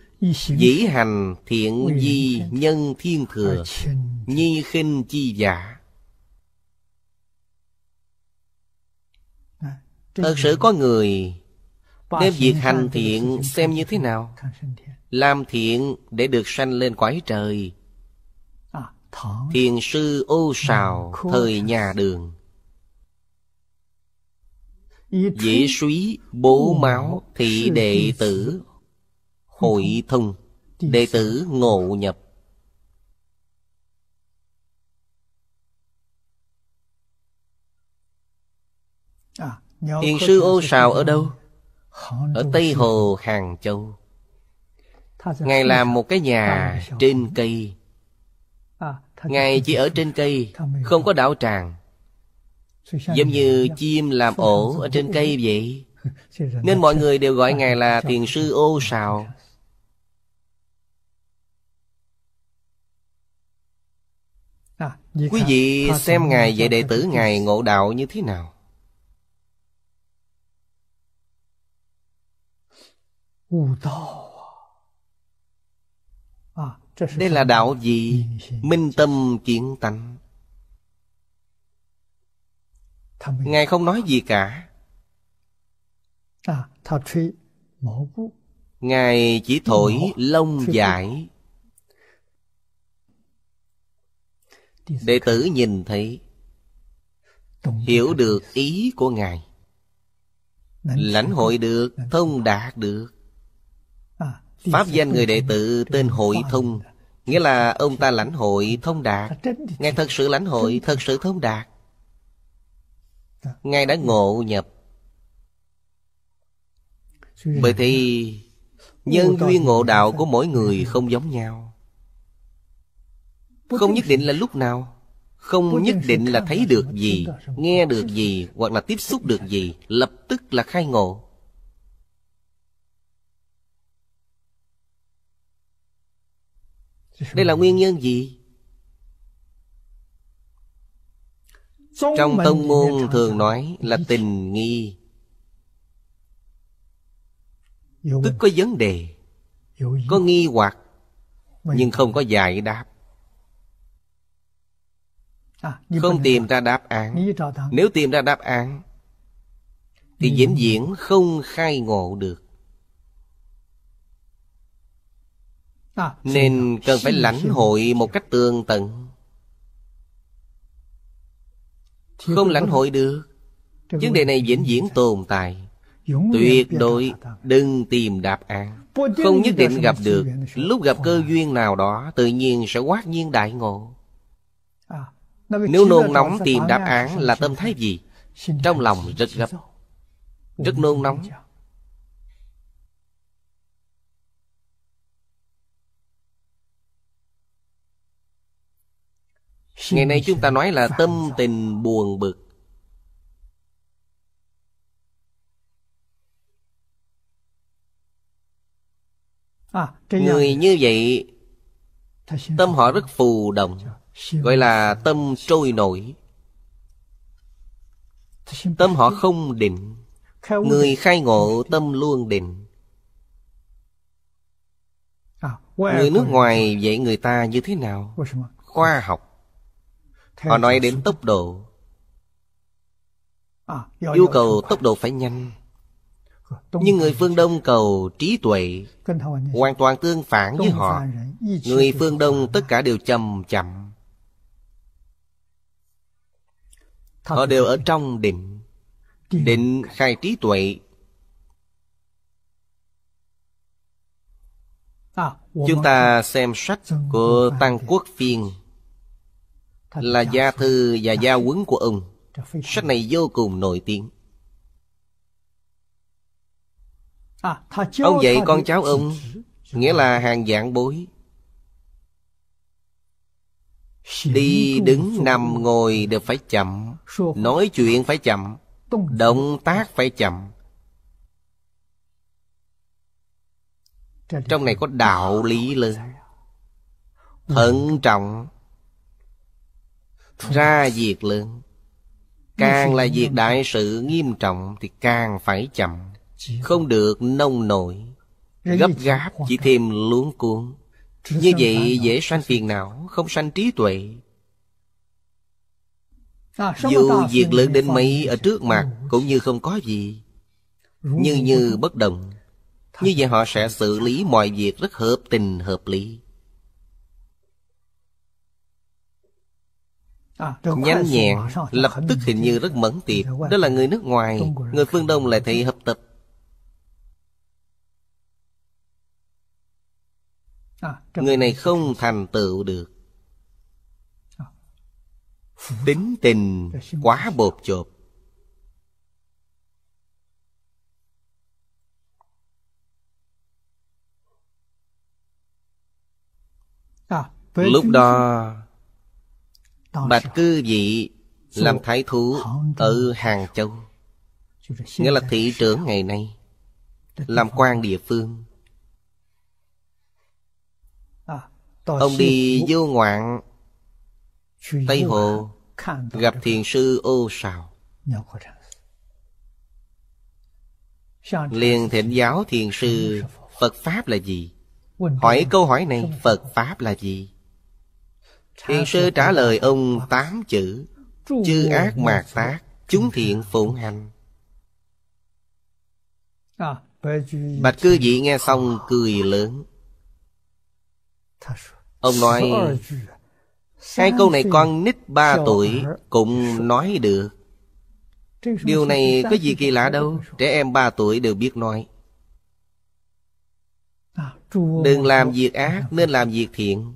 Dĩ hành thiện di nhân thiên thừa Nhi khinh chi giả à, Thật sự có người Đem việc hành thiện xem như thế nào Làm thiện để được sanh lên quái trời à, Thiền sư ô sào thời nhà đường Dễ suý bố máu thị đệ tử Hội thông Đệ tử ngộ nhập à, Hiền sư ô sào ở đâu? Ở Tây Hồ, Hàng Châu Ngài làm một cái nhà trên cây à, Ngài chỉ ở trên cây Không có đảo tràng Giống như chim làm ổ ở trên cây vậy Nên mọi người đều gọi Ngài là Thiền Sư Ô Sào Quý vị xem Ngài dạy đệ tử Ngài ngộ đạo như thế nào Đây là đạo gì? Minh tâm kiến tánh Ngài không nói gì cả à, Ngài chỉ thổi lông dài Đệ tử nhìn thấy Hiểu được ý của Ngài Lãnh hội được, thông đạt được à, Pháp danh người đệ tử tên hội thông Nghĩa là ông ta lãnh hội thông đạt Ngài thật sự lãnh hội, thật sự thông đạt Ngài đã ngộ nhập Bởi thì Nhân duyên ngộ đạo của mỗi người không giống nhau Không nhất định là lúc nào Không nhất định là thấy được gì Nghe được gì Hoặc là tiếp xúc được gì Lập tức là khai ngộ Đây là nguyên nhân gì? trong tông môn thường nói là tình nghi tức có vấn đề có nghi hoặc nhưng không có giải đáp à, không tìm ra đáp án nếu tìm ra đáp án thì vĩnh viễn không khai ngộ được à, nên cần phải lãnh hội một cách tương tận Không lãnh hội được Vấn đề này vĩnh viễn tồn tại Tuyệt đối đừng tìm đáp án Không nhất định gặp được Lúc gặp cơ duyên nào đó Tự nhiên sẽ quát nhiên đại ngộ à, Nếu nôn nóng tìm đáp án là tâm thái gì Trong lòng rất gấp Rất nôn nóng ngày nay chúng ta nói là tâm tình buồn bực à, người như vậy tâm họ rất phù đồng, gọi là tâm trôi nổi tâm họ không định người khai ngộ tâm luôn định à, người nước ngoài dạy người ta như thế nào khoa học Họ nói đến tốc độ à, Yêu cầu tốc độ phải nhanh Nhưng người phương Đông cầu trí tuệ Hoàn toàn tương phản với họ Người phương Đông tất cả đều chậm chậm Họ đều ở trong định Định khai trí tuệ à, Chúng ta xem sách của Tăng Quốc Phiên là gia thư và gia quấn của ông sách này vô cùng nổi tiếng ông dạy con cháu ông nghĩa là hàng dạng bối đi đứng nằm ngồi đều phải chậm nói chuyện phải chậm động tác phải chậm trong này có đạo lý lớn thận trọng ra việc lớn càng là việc đại sự nghiêm trọng thì càng phải chậm không được nông nổi gấp gáp chỉ thêm luống cuốn như vậy dễ sanh phiền não không sanh trí tuệ dù việc lớn đến mấy ở trước mặt cũng như không có gì như như bất đồng như vậy họ sẽ xử lý mọi việc rất hợp tình hợp lý À, Nhanh nhẹn Lập tức hình như rất mẫn tiệp Đó là người nước ngoài Người phương Đông lại thị hợp tập à, Người này không thành tựu được à. Tính tình quá bột chộp Lúc đó Bạch cư vị làm thái thú ở Hàng Châu Nghĩa là thị trưởng ngày nay Làm quan địa phương à, Ông đi vô ngoạn Tây Hồ Gặp thiền sư ô sào Liền thịnh giáo thiền sư Phật Pháp là gì? Hỏi câu hỏi này Phật Pháp là gì? Hiền sư trả lời ông tám chữ Chư ác mạt tác Chúng thiện phụng hành à, Bạch cư vị nghe xong cười lớn Ông nói Hai câu này con nít ba tuổi Cũng nói được Điều này có gì kỳ lạ đâu Trẻ em ba tuổi đều biết nói à, Đừng làm việc ác Nên làm việc thiện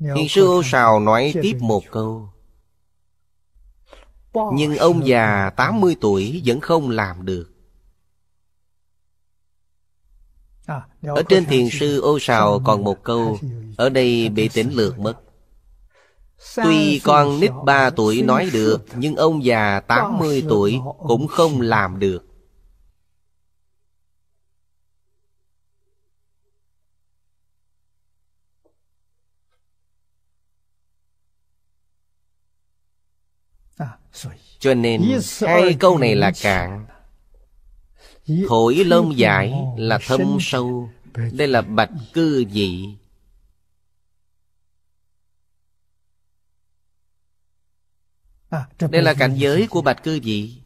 Thiền sư ô sào nói tiếp một câu Nhưng ông già 80 tuổi vẫn không làm được à, Ở trên thiền sư ô sào còn một câu Ở đây bị tỉnh lược mất Tuy con nít 3 tuổi nói được Nhưng ông già 80 tuổi cũng không làm được Cho nên hai câu này là cạn Thổi lông dài là thâm sâu Đây là bạch cư dị à, Đây là cảnh giới của bạch cư dị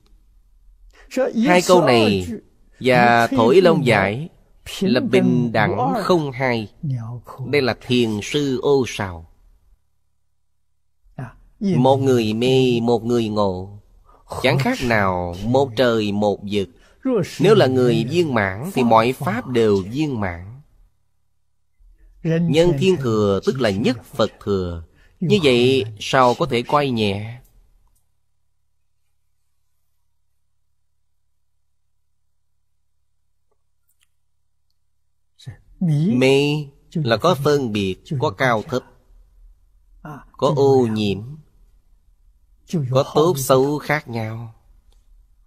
Hai câu này và thổi lông dài là bình đẳng không hai Đây là thiền sư ô sào một người mê, một người ngộ Chẳng khác nào một trời một vực Nếu là người viên mãn Thì mọi pháp đều viên mãn Nhân thiên thừa tức là nhất Phật thừa Như vậy sao có thể coi nhẹ Mê là có phân biệt, có cao thấp à, Có ô nhiễm có tốt xấu khác nhau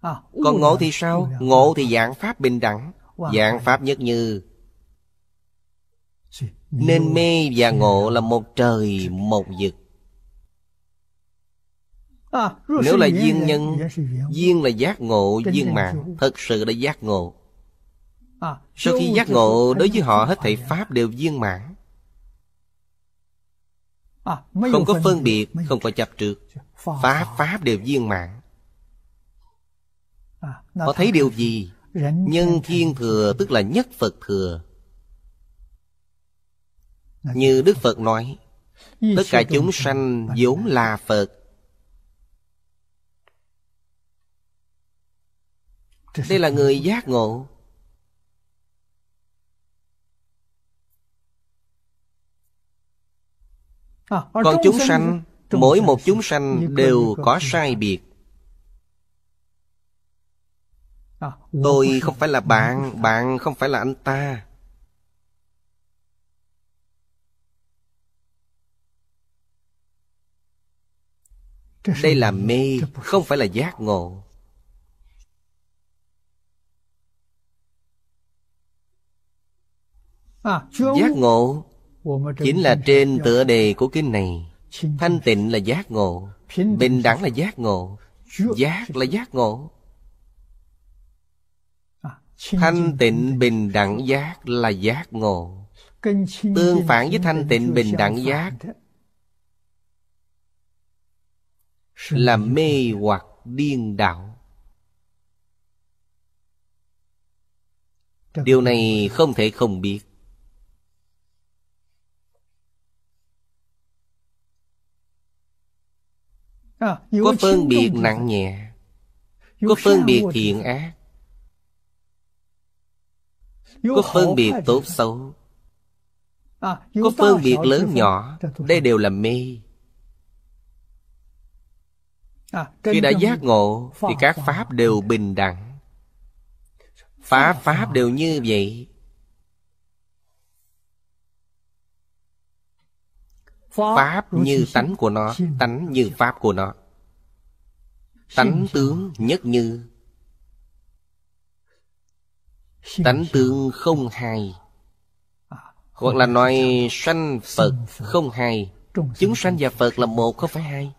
à, Còn ngộ thì sao? Ngộ thì dạng pháp bình đẳng Dạng pháp nhất như Nên mê và ngộ là một trời một vực à, Nếu là duyên nhân Duyên là giác ngộ duyên mạng Thật sự là giác ngộ à, Sau khi giác ngộ Đối với họ hết thảy pháp đều viên mạng À, không có phân biệt Không có chấp trước Pháp Pháp đều viên mãn. À, Họ thấy điều gì Nhân thiên thừa tức là nhất Phật thừa Như Đức Phật nói Tất cả chúng sanh vốn là Phật Đây là người giác ngộ Ờ, Còn chúng sanh Mỗi một chúng sanh đều có sai biệt ờ, Tôi không phải là bạn Bạn không phải là anh ta Đây là mê Không phải là giác ngộ à, Giác ngộ chính là trên tựa đề của kinh này thanh tịnh là giác ngộ bình đẳng là giác ngộ giác là giác ngộ thanh tịnh bình đẳng giác là giác ngộ tương phản với thanh tịnh bình đẳng giác là mê hoặc điên đạo điều này không thể không biết À, có phân biệt nặng nhẹ có phân biệt thiện ác à, có phân biệt tốt xấu có phân biệt lớn nhỏ đây đều là mê à, khi đã giác ngộ thì các pháp đều bình đẳng phá pháp đều như vậy Pháp như tánh của nó Tánh như Pháp của nó Tánh tướng nhất như Tánh tướng không hai à, Hoặc là nói sanh Phật không hai Chúng sanh và Phật là một không phải hai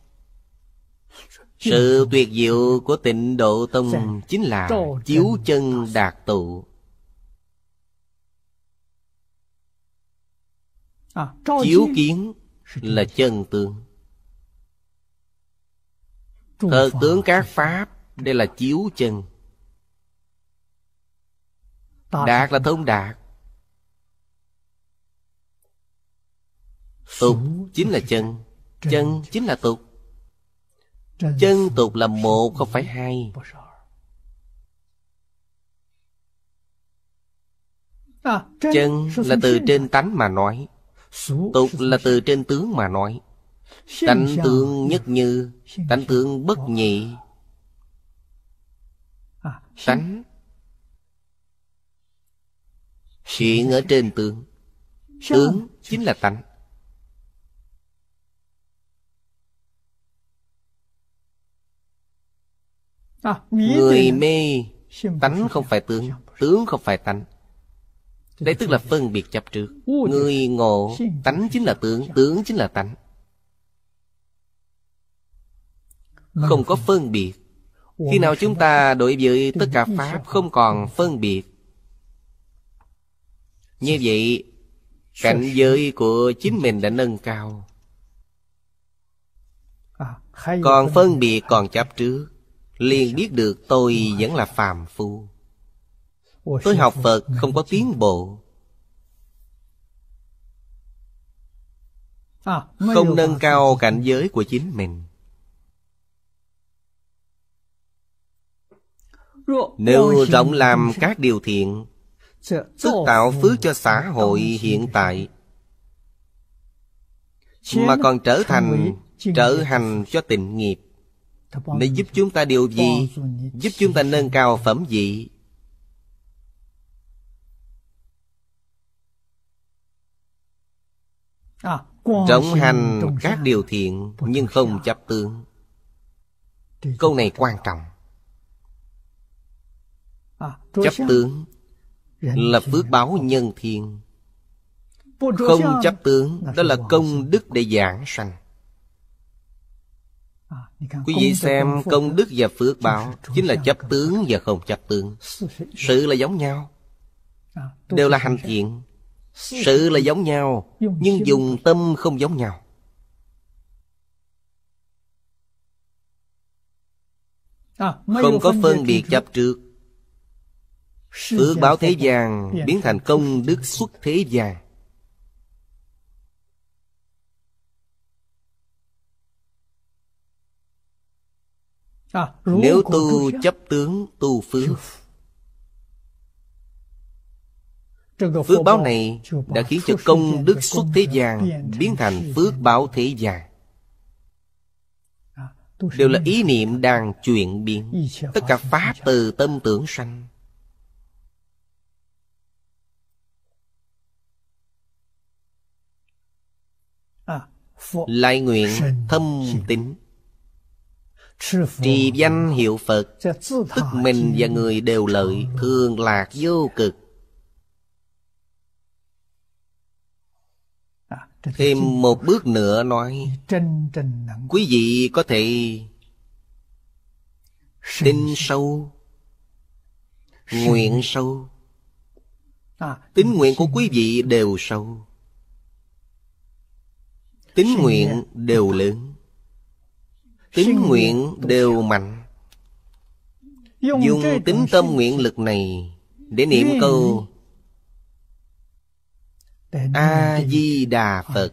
Sự tuyệt diệu của tịnh độ tông dạ. Chính là chiếu chân dạ. đạt tụ à, Chiếu kiến là chân tướng Thờ tướng các pháp Đây là chiếu chân Đạt là thông đạt Tục chính là chân Chân chính là tục Chân tục là một không phải hai à, Chân là từ trên tánh mà nói Tục là từ trên tướng mà nói Tánh tướng nhất như Tánh tướng bất nhị à, Tánh Hiện ở trên tướng Tướng chính là tánh à, Người mê Tánh không phải tướng Tướng không phải tánh đây tức là phân biệt chấp trước dạ. Người ngộ Tánh chính là tướng Tướng chính là tánh vâng. Không có phân biệt Khi nào chúng ta đối với tất cả Pháp Không còn phân biệt Như vậy Cảnh giới của chính mình đã nâng cao à, Còn phân biệt còn chấp trước liền biết được tôi vẫn là phàm phu Tôi học Phật không có tiến bộ Không nâng cao cảnh giới của chính mình Nếu rộng làm các điều thiện Tức tạo phước cho xã hội hiện tại Mà còn trở thành Trở hành cho tịnh nghiệp Để giúp chúng ta điều gì Giúp chúng ta nâng cao phẩm vị Trọng à, hành các điều thiện nhưng không chấp tướng Câu này quan trọng à, Chấp tướng là phước báo nhân thiên Không chấp tướng đó là công đức để giảng sanh à, Quý vị xem công đức và phước báo Chính là chấp tướng và không chấp tướng Sự là giống nhau Đều là hành thiện sự là giống nhau nhưng dùng tâm không giống nhau à, không có phân biệt chấp trước phước báo thế gian biến thành công đức xuất thế gian à, nếu tu chấp tướng tu phước Phước báo này đã khiến cho công đức xuất thế gian biến thành phước báo thế gian. À, đều là ý niệm đang chuyển biến. Tất cả pháp từ tâm tưởng sanh. À, Lại nguyện thâm tín Trì danh hiệu Phật Tức mình và người đều lợi Thường lạc vô cực Thêm một bước nữa nói Quý vị có thể Tin sâu Nguyện sâu à, Tín nguyện của quý vị đều sâu Tín nguyện đều lớn Tín nguyện đều mạnh Dùng tính tâm nguyện lực này Để niệm câu a di đà ờ. phật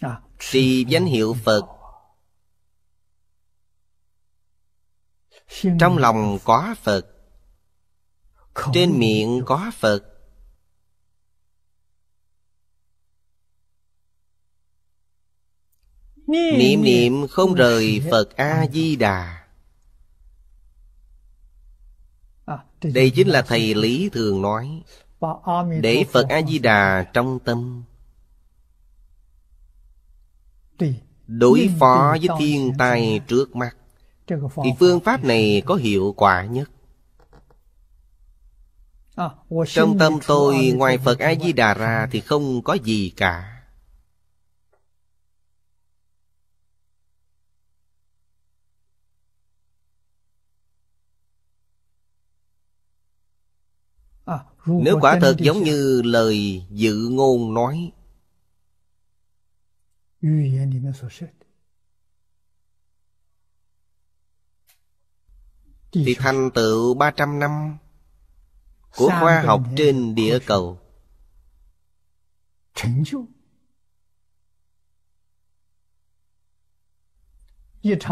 à. trì danh hiệu phật trong lòng có phật trên miệng có phật niệm niệm không rời phật a di đà Đây chính là Thầy Lý thường nói Để Phật A-di-đà trong tâm Đối phó với thiên tai trước mắt Thì phương pháp này có hiệu quả nhất Trong tâm tôi ngoài Phật A-di-đà ra thì không có gì cả Nếu quả thật giống như lời dự ngôn nói Thì thành tựu 300 năm Của khoa học trên địa cầu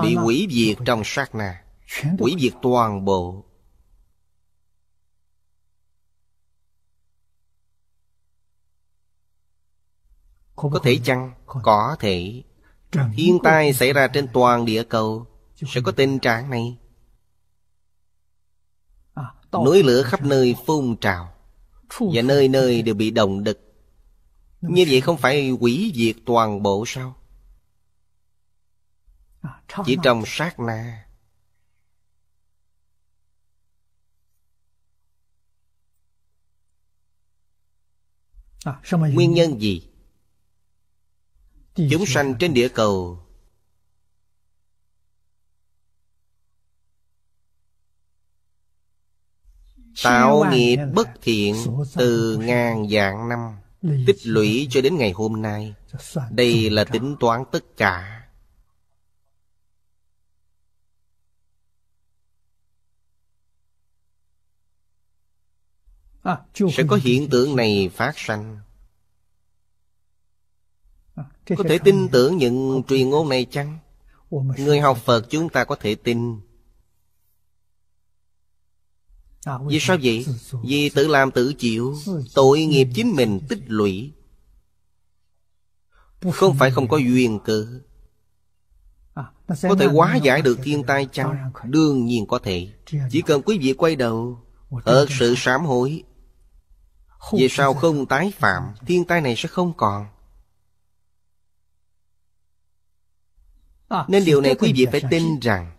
Bị quỷ diệt trong sát na Quỷ diệt toàn bộ Có thể chăng Có thể Thiên tai xảy ra trên toàn địa cầu Sẽ có tình trạng này à, Núi lửa khắp nơi phun trào Và nơi nơi đều bị động đực Như vậy không phải quỷ diệt toàn bộ sao à, Chỉ trong sát na à, Nguyên nhân gì Chúng sanh trên địa cầu Tạo nghiệp bất thiện từ ngàn vạn năm Tích lũy cho đến ngày hôm nay Đây là tính toán tất cả à, Sẽ có hiện tượng này phát sanh có thể tin tưởng những truyền ngôn này chăng? Người học Phật chúng ta có thể tin à, Vì sao vậy? Vì tự làm tự chịu Tội nghiệp chính mình tích lũy Không phải không có duyên cớ à, Có thể hóa giải được thiên tai chăng? Đương nhiên có thể Chỉ cần quý vị quay đầu Thật sự sám hối Vì sao không tái phạm Thiên tai này sẽ không còn À, Nên điều này quý vị phải tin rằng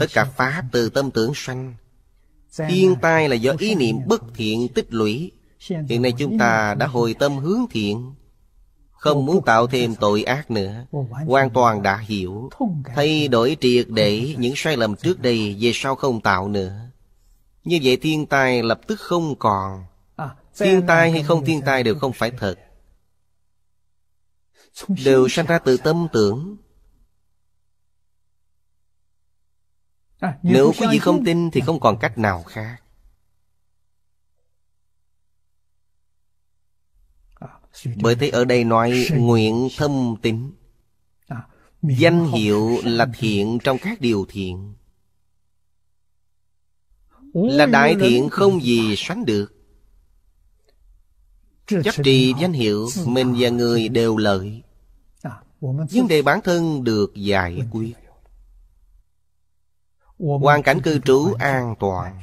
Tất cả pháp từ tâm tưởng sanh Thiên tai là do ý niệm bất thiện tích lũy Hiện nay chúng ta đã hồi tâm hướng thiện Không muốn tạo thêm tội ác nữa Hoàn toàn đã hiểu Thay đổi triệt để những sai lầm trước đây Về sau không tạo nữa Như vậy thiên tai lập tức không còn à, Thiên tai hay không thiên tai đều không phải thật Đều sanh ra từ tâm tưởng À, Nếu quý vị không tin thì à. không còn cách nào khác à, Bởi thế ở đây nói nguyện thâm tín Danh hiệu là thiện trong các điều thiện Là đại thiện không gì sánh được Chấp trì danh hiệu ừ. Mình và người đều lợi Vấn đề bản thân được giải quyết hoàn cảnh cư trú an toàn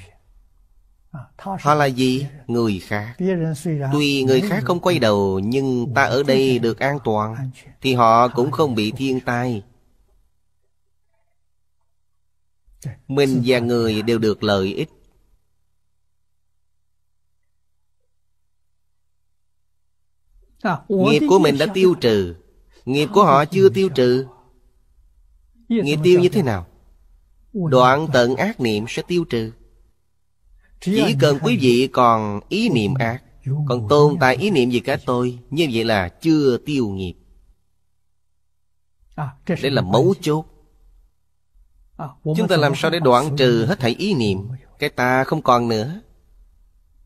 à, họ là gì người khác tuy người khác không quay đầu nhưng ta ở đây được an toàn thì họ cũng không bị thiên tai mình và người đều được lợi ích à, nghiệp của mình đã tiêu trừ nghiệp của họ chưa tiêu trừ nghiệp tiêu như thế nào Đoạn tận ác niệm sẽ tiêu trừ Chỉ cần quý vị còn ý niệm ác Còn tồn tại ý niệm gì cả tôi Như vậy là chưa tiêu nghiệp à, Đây là mấu chốt à, Chúng ta làm sao để đoạn trừ hết thảy ý niệm Cái ta không còn nữa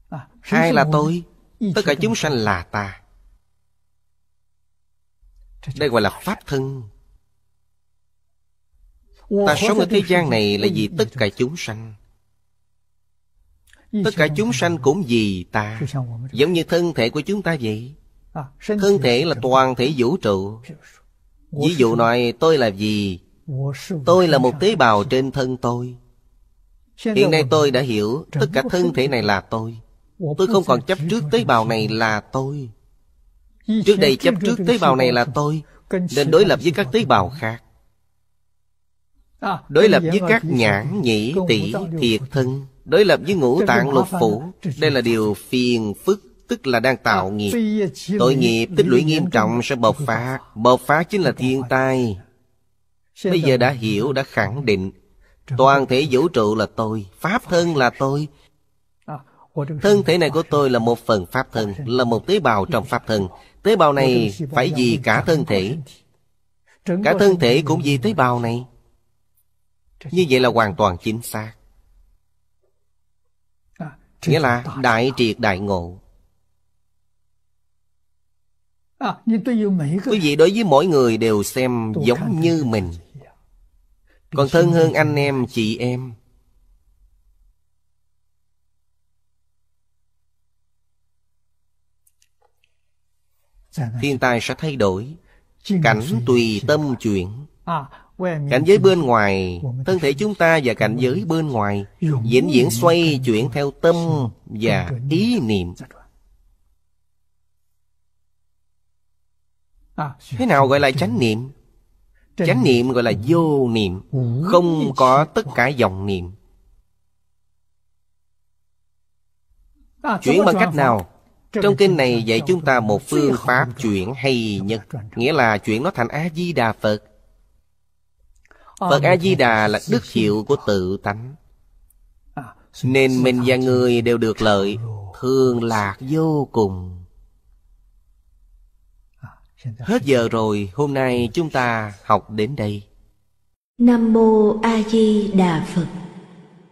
à, Ai là tôi Tất cả chúng sanh là ta Đây gọi là pháp thân Ta sống ở thế gian này là vì tất cả chúng sanh Tất cả chúng sanh cũng vì ta Giống như thân thể của chúng ta vậy à, Thân thể là toàn thể vũ trụ Ví dụ nói tôi là gì Tôi là một tế bào trên thân tôi Hiện nay tôi đã hiểu Tất cả thân thể này là tôi Tôi không còn chấp trước tế bào này là tôi Trước đây chấp trước tế bào này là tôi Nên đối lập với các tế bào khác À, đối lập với các nhãn, nhĩ, tỷ, thiệt thân Đối lập với ngũ tạng lục phủ Đây là điều phiền phức Tức là đang tạo nghiệp Tội nghiệp tích lũy nghiêm trọng sẽ bộc phá Bộc phá chính là thiên tai Bây giờ đã hiểu, đã khẳng định Toàn thể vũ trụ là tôi Pháp thân là tôi à, Thân thể này của tôi là một phần pháp thân Là một tế bào trong pháp thân Tế bào này phải vì cả thân thể Cả thân thể cũng vì tế bào này như vậy là hoàn toàn chính xác à, Nghĩa là đại triệt đại ngộ à, Quý vị đối với mỗi người đều xem giống như mình Còn thân hơn anh em, chị em dạ vâng. Thiên tai sẽ thay đổi Cảnh tùy tâm chuyển à, Cảnh giới bên ngoài Thân thể chúng ta và cảnh giới bên ngoài Diễn diễn xoay chuyển theo tâm và ý niệm Thế nào gọi là chánh niệm? Chánh niệm gọi là vô niệm Không có tất cả dòng niệm Chuyển bằng cách nào? Trong kinh này dạy chúng ta một phương pháp chuyển hay nhất Nghĩa là chuyển nó thành A-di-đà Phật Ờ, Phật A-di-đà là đức hiệu của tự tánh à, Nên mình và người đều được lợi Thường lạc vô cùng à, Hết giờ rồi, hôm nay chúng ta học đến đây Nam Mô A Di Đà Phật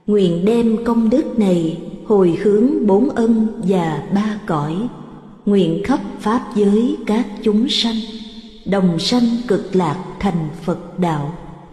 Nguyện đem công đức này hồi hướng bốn ân và ba cõi Nguyện khắp Pháp giới các chúng sanh Đồng sanh cực lạc thành Phật Đạo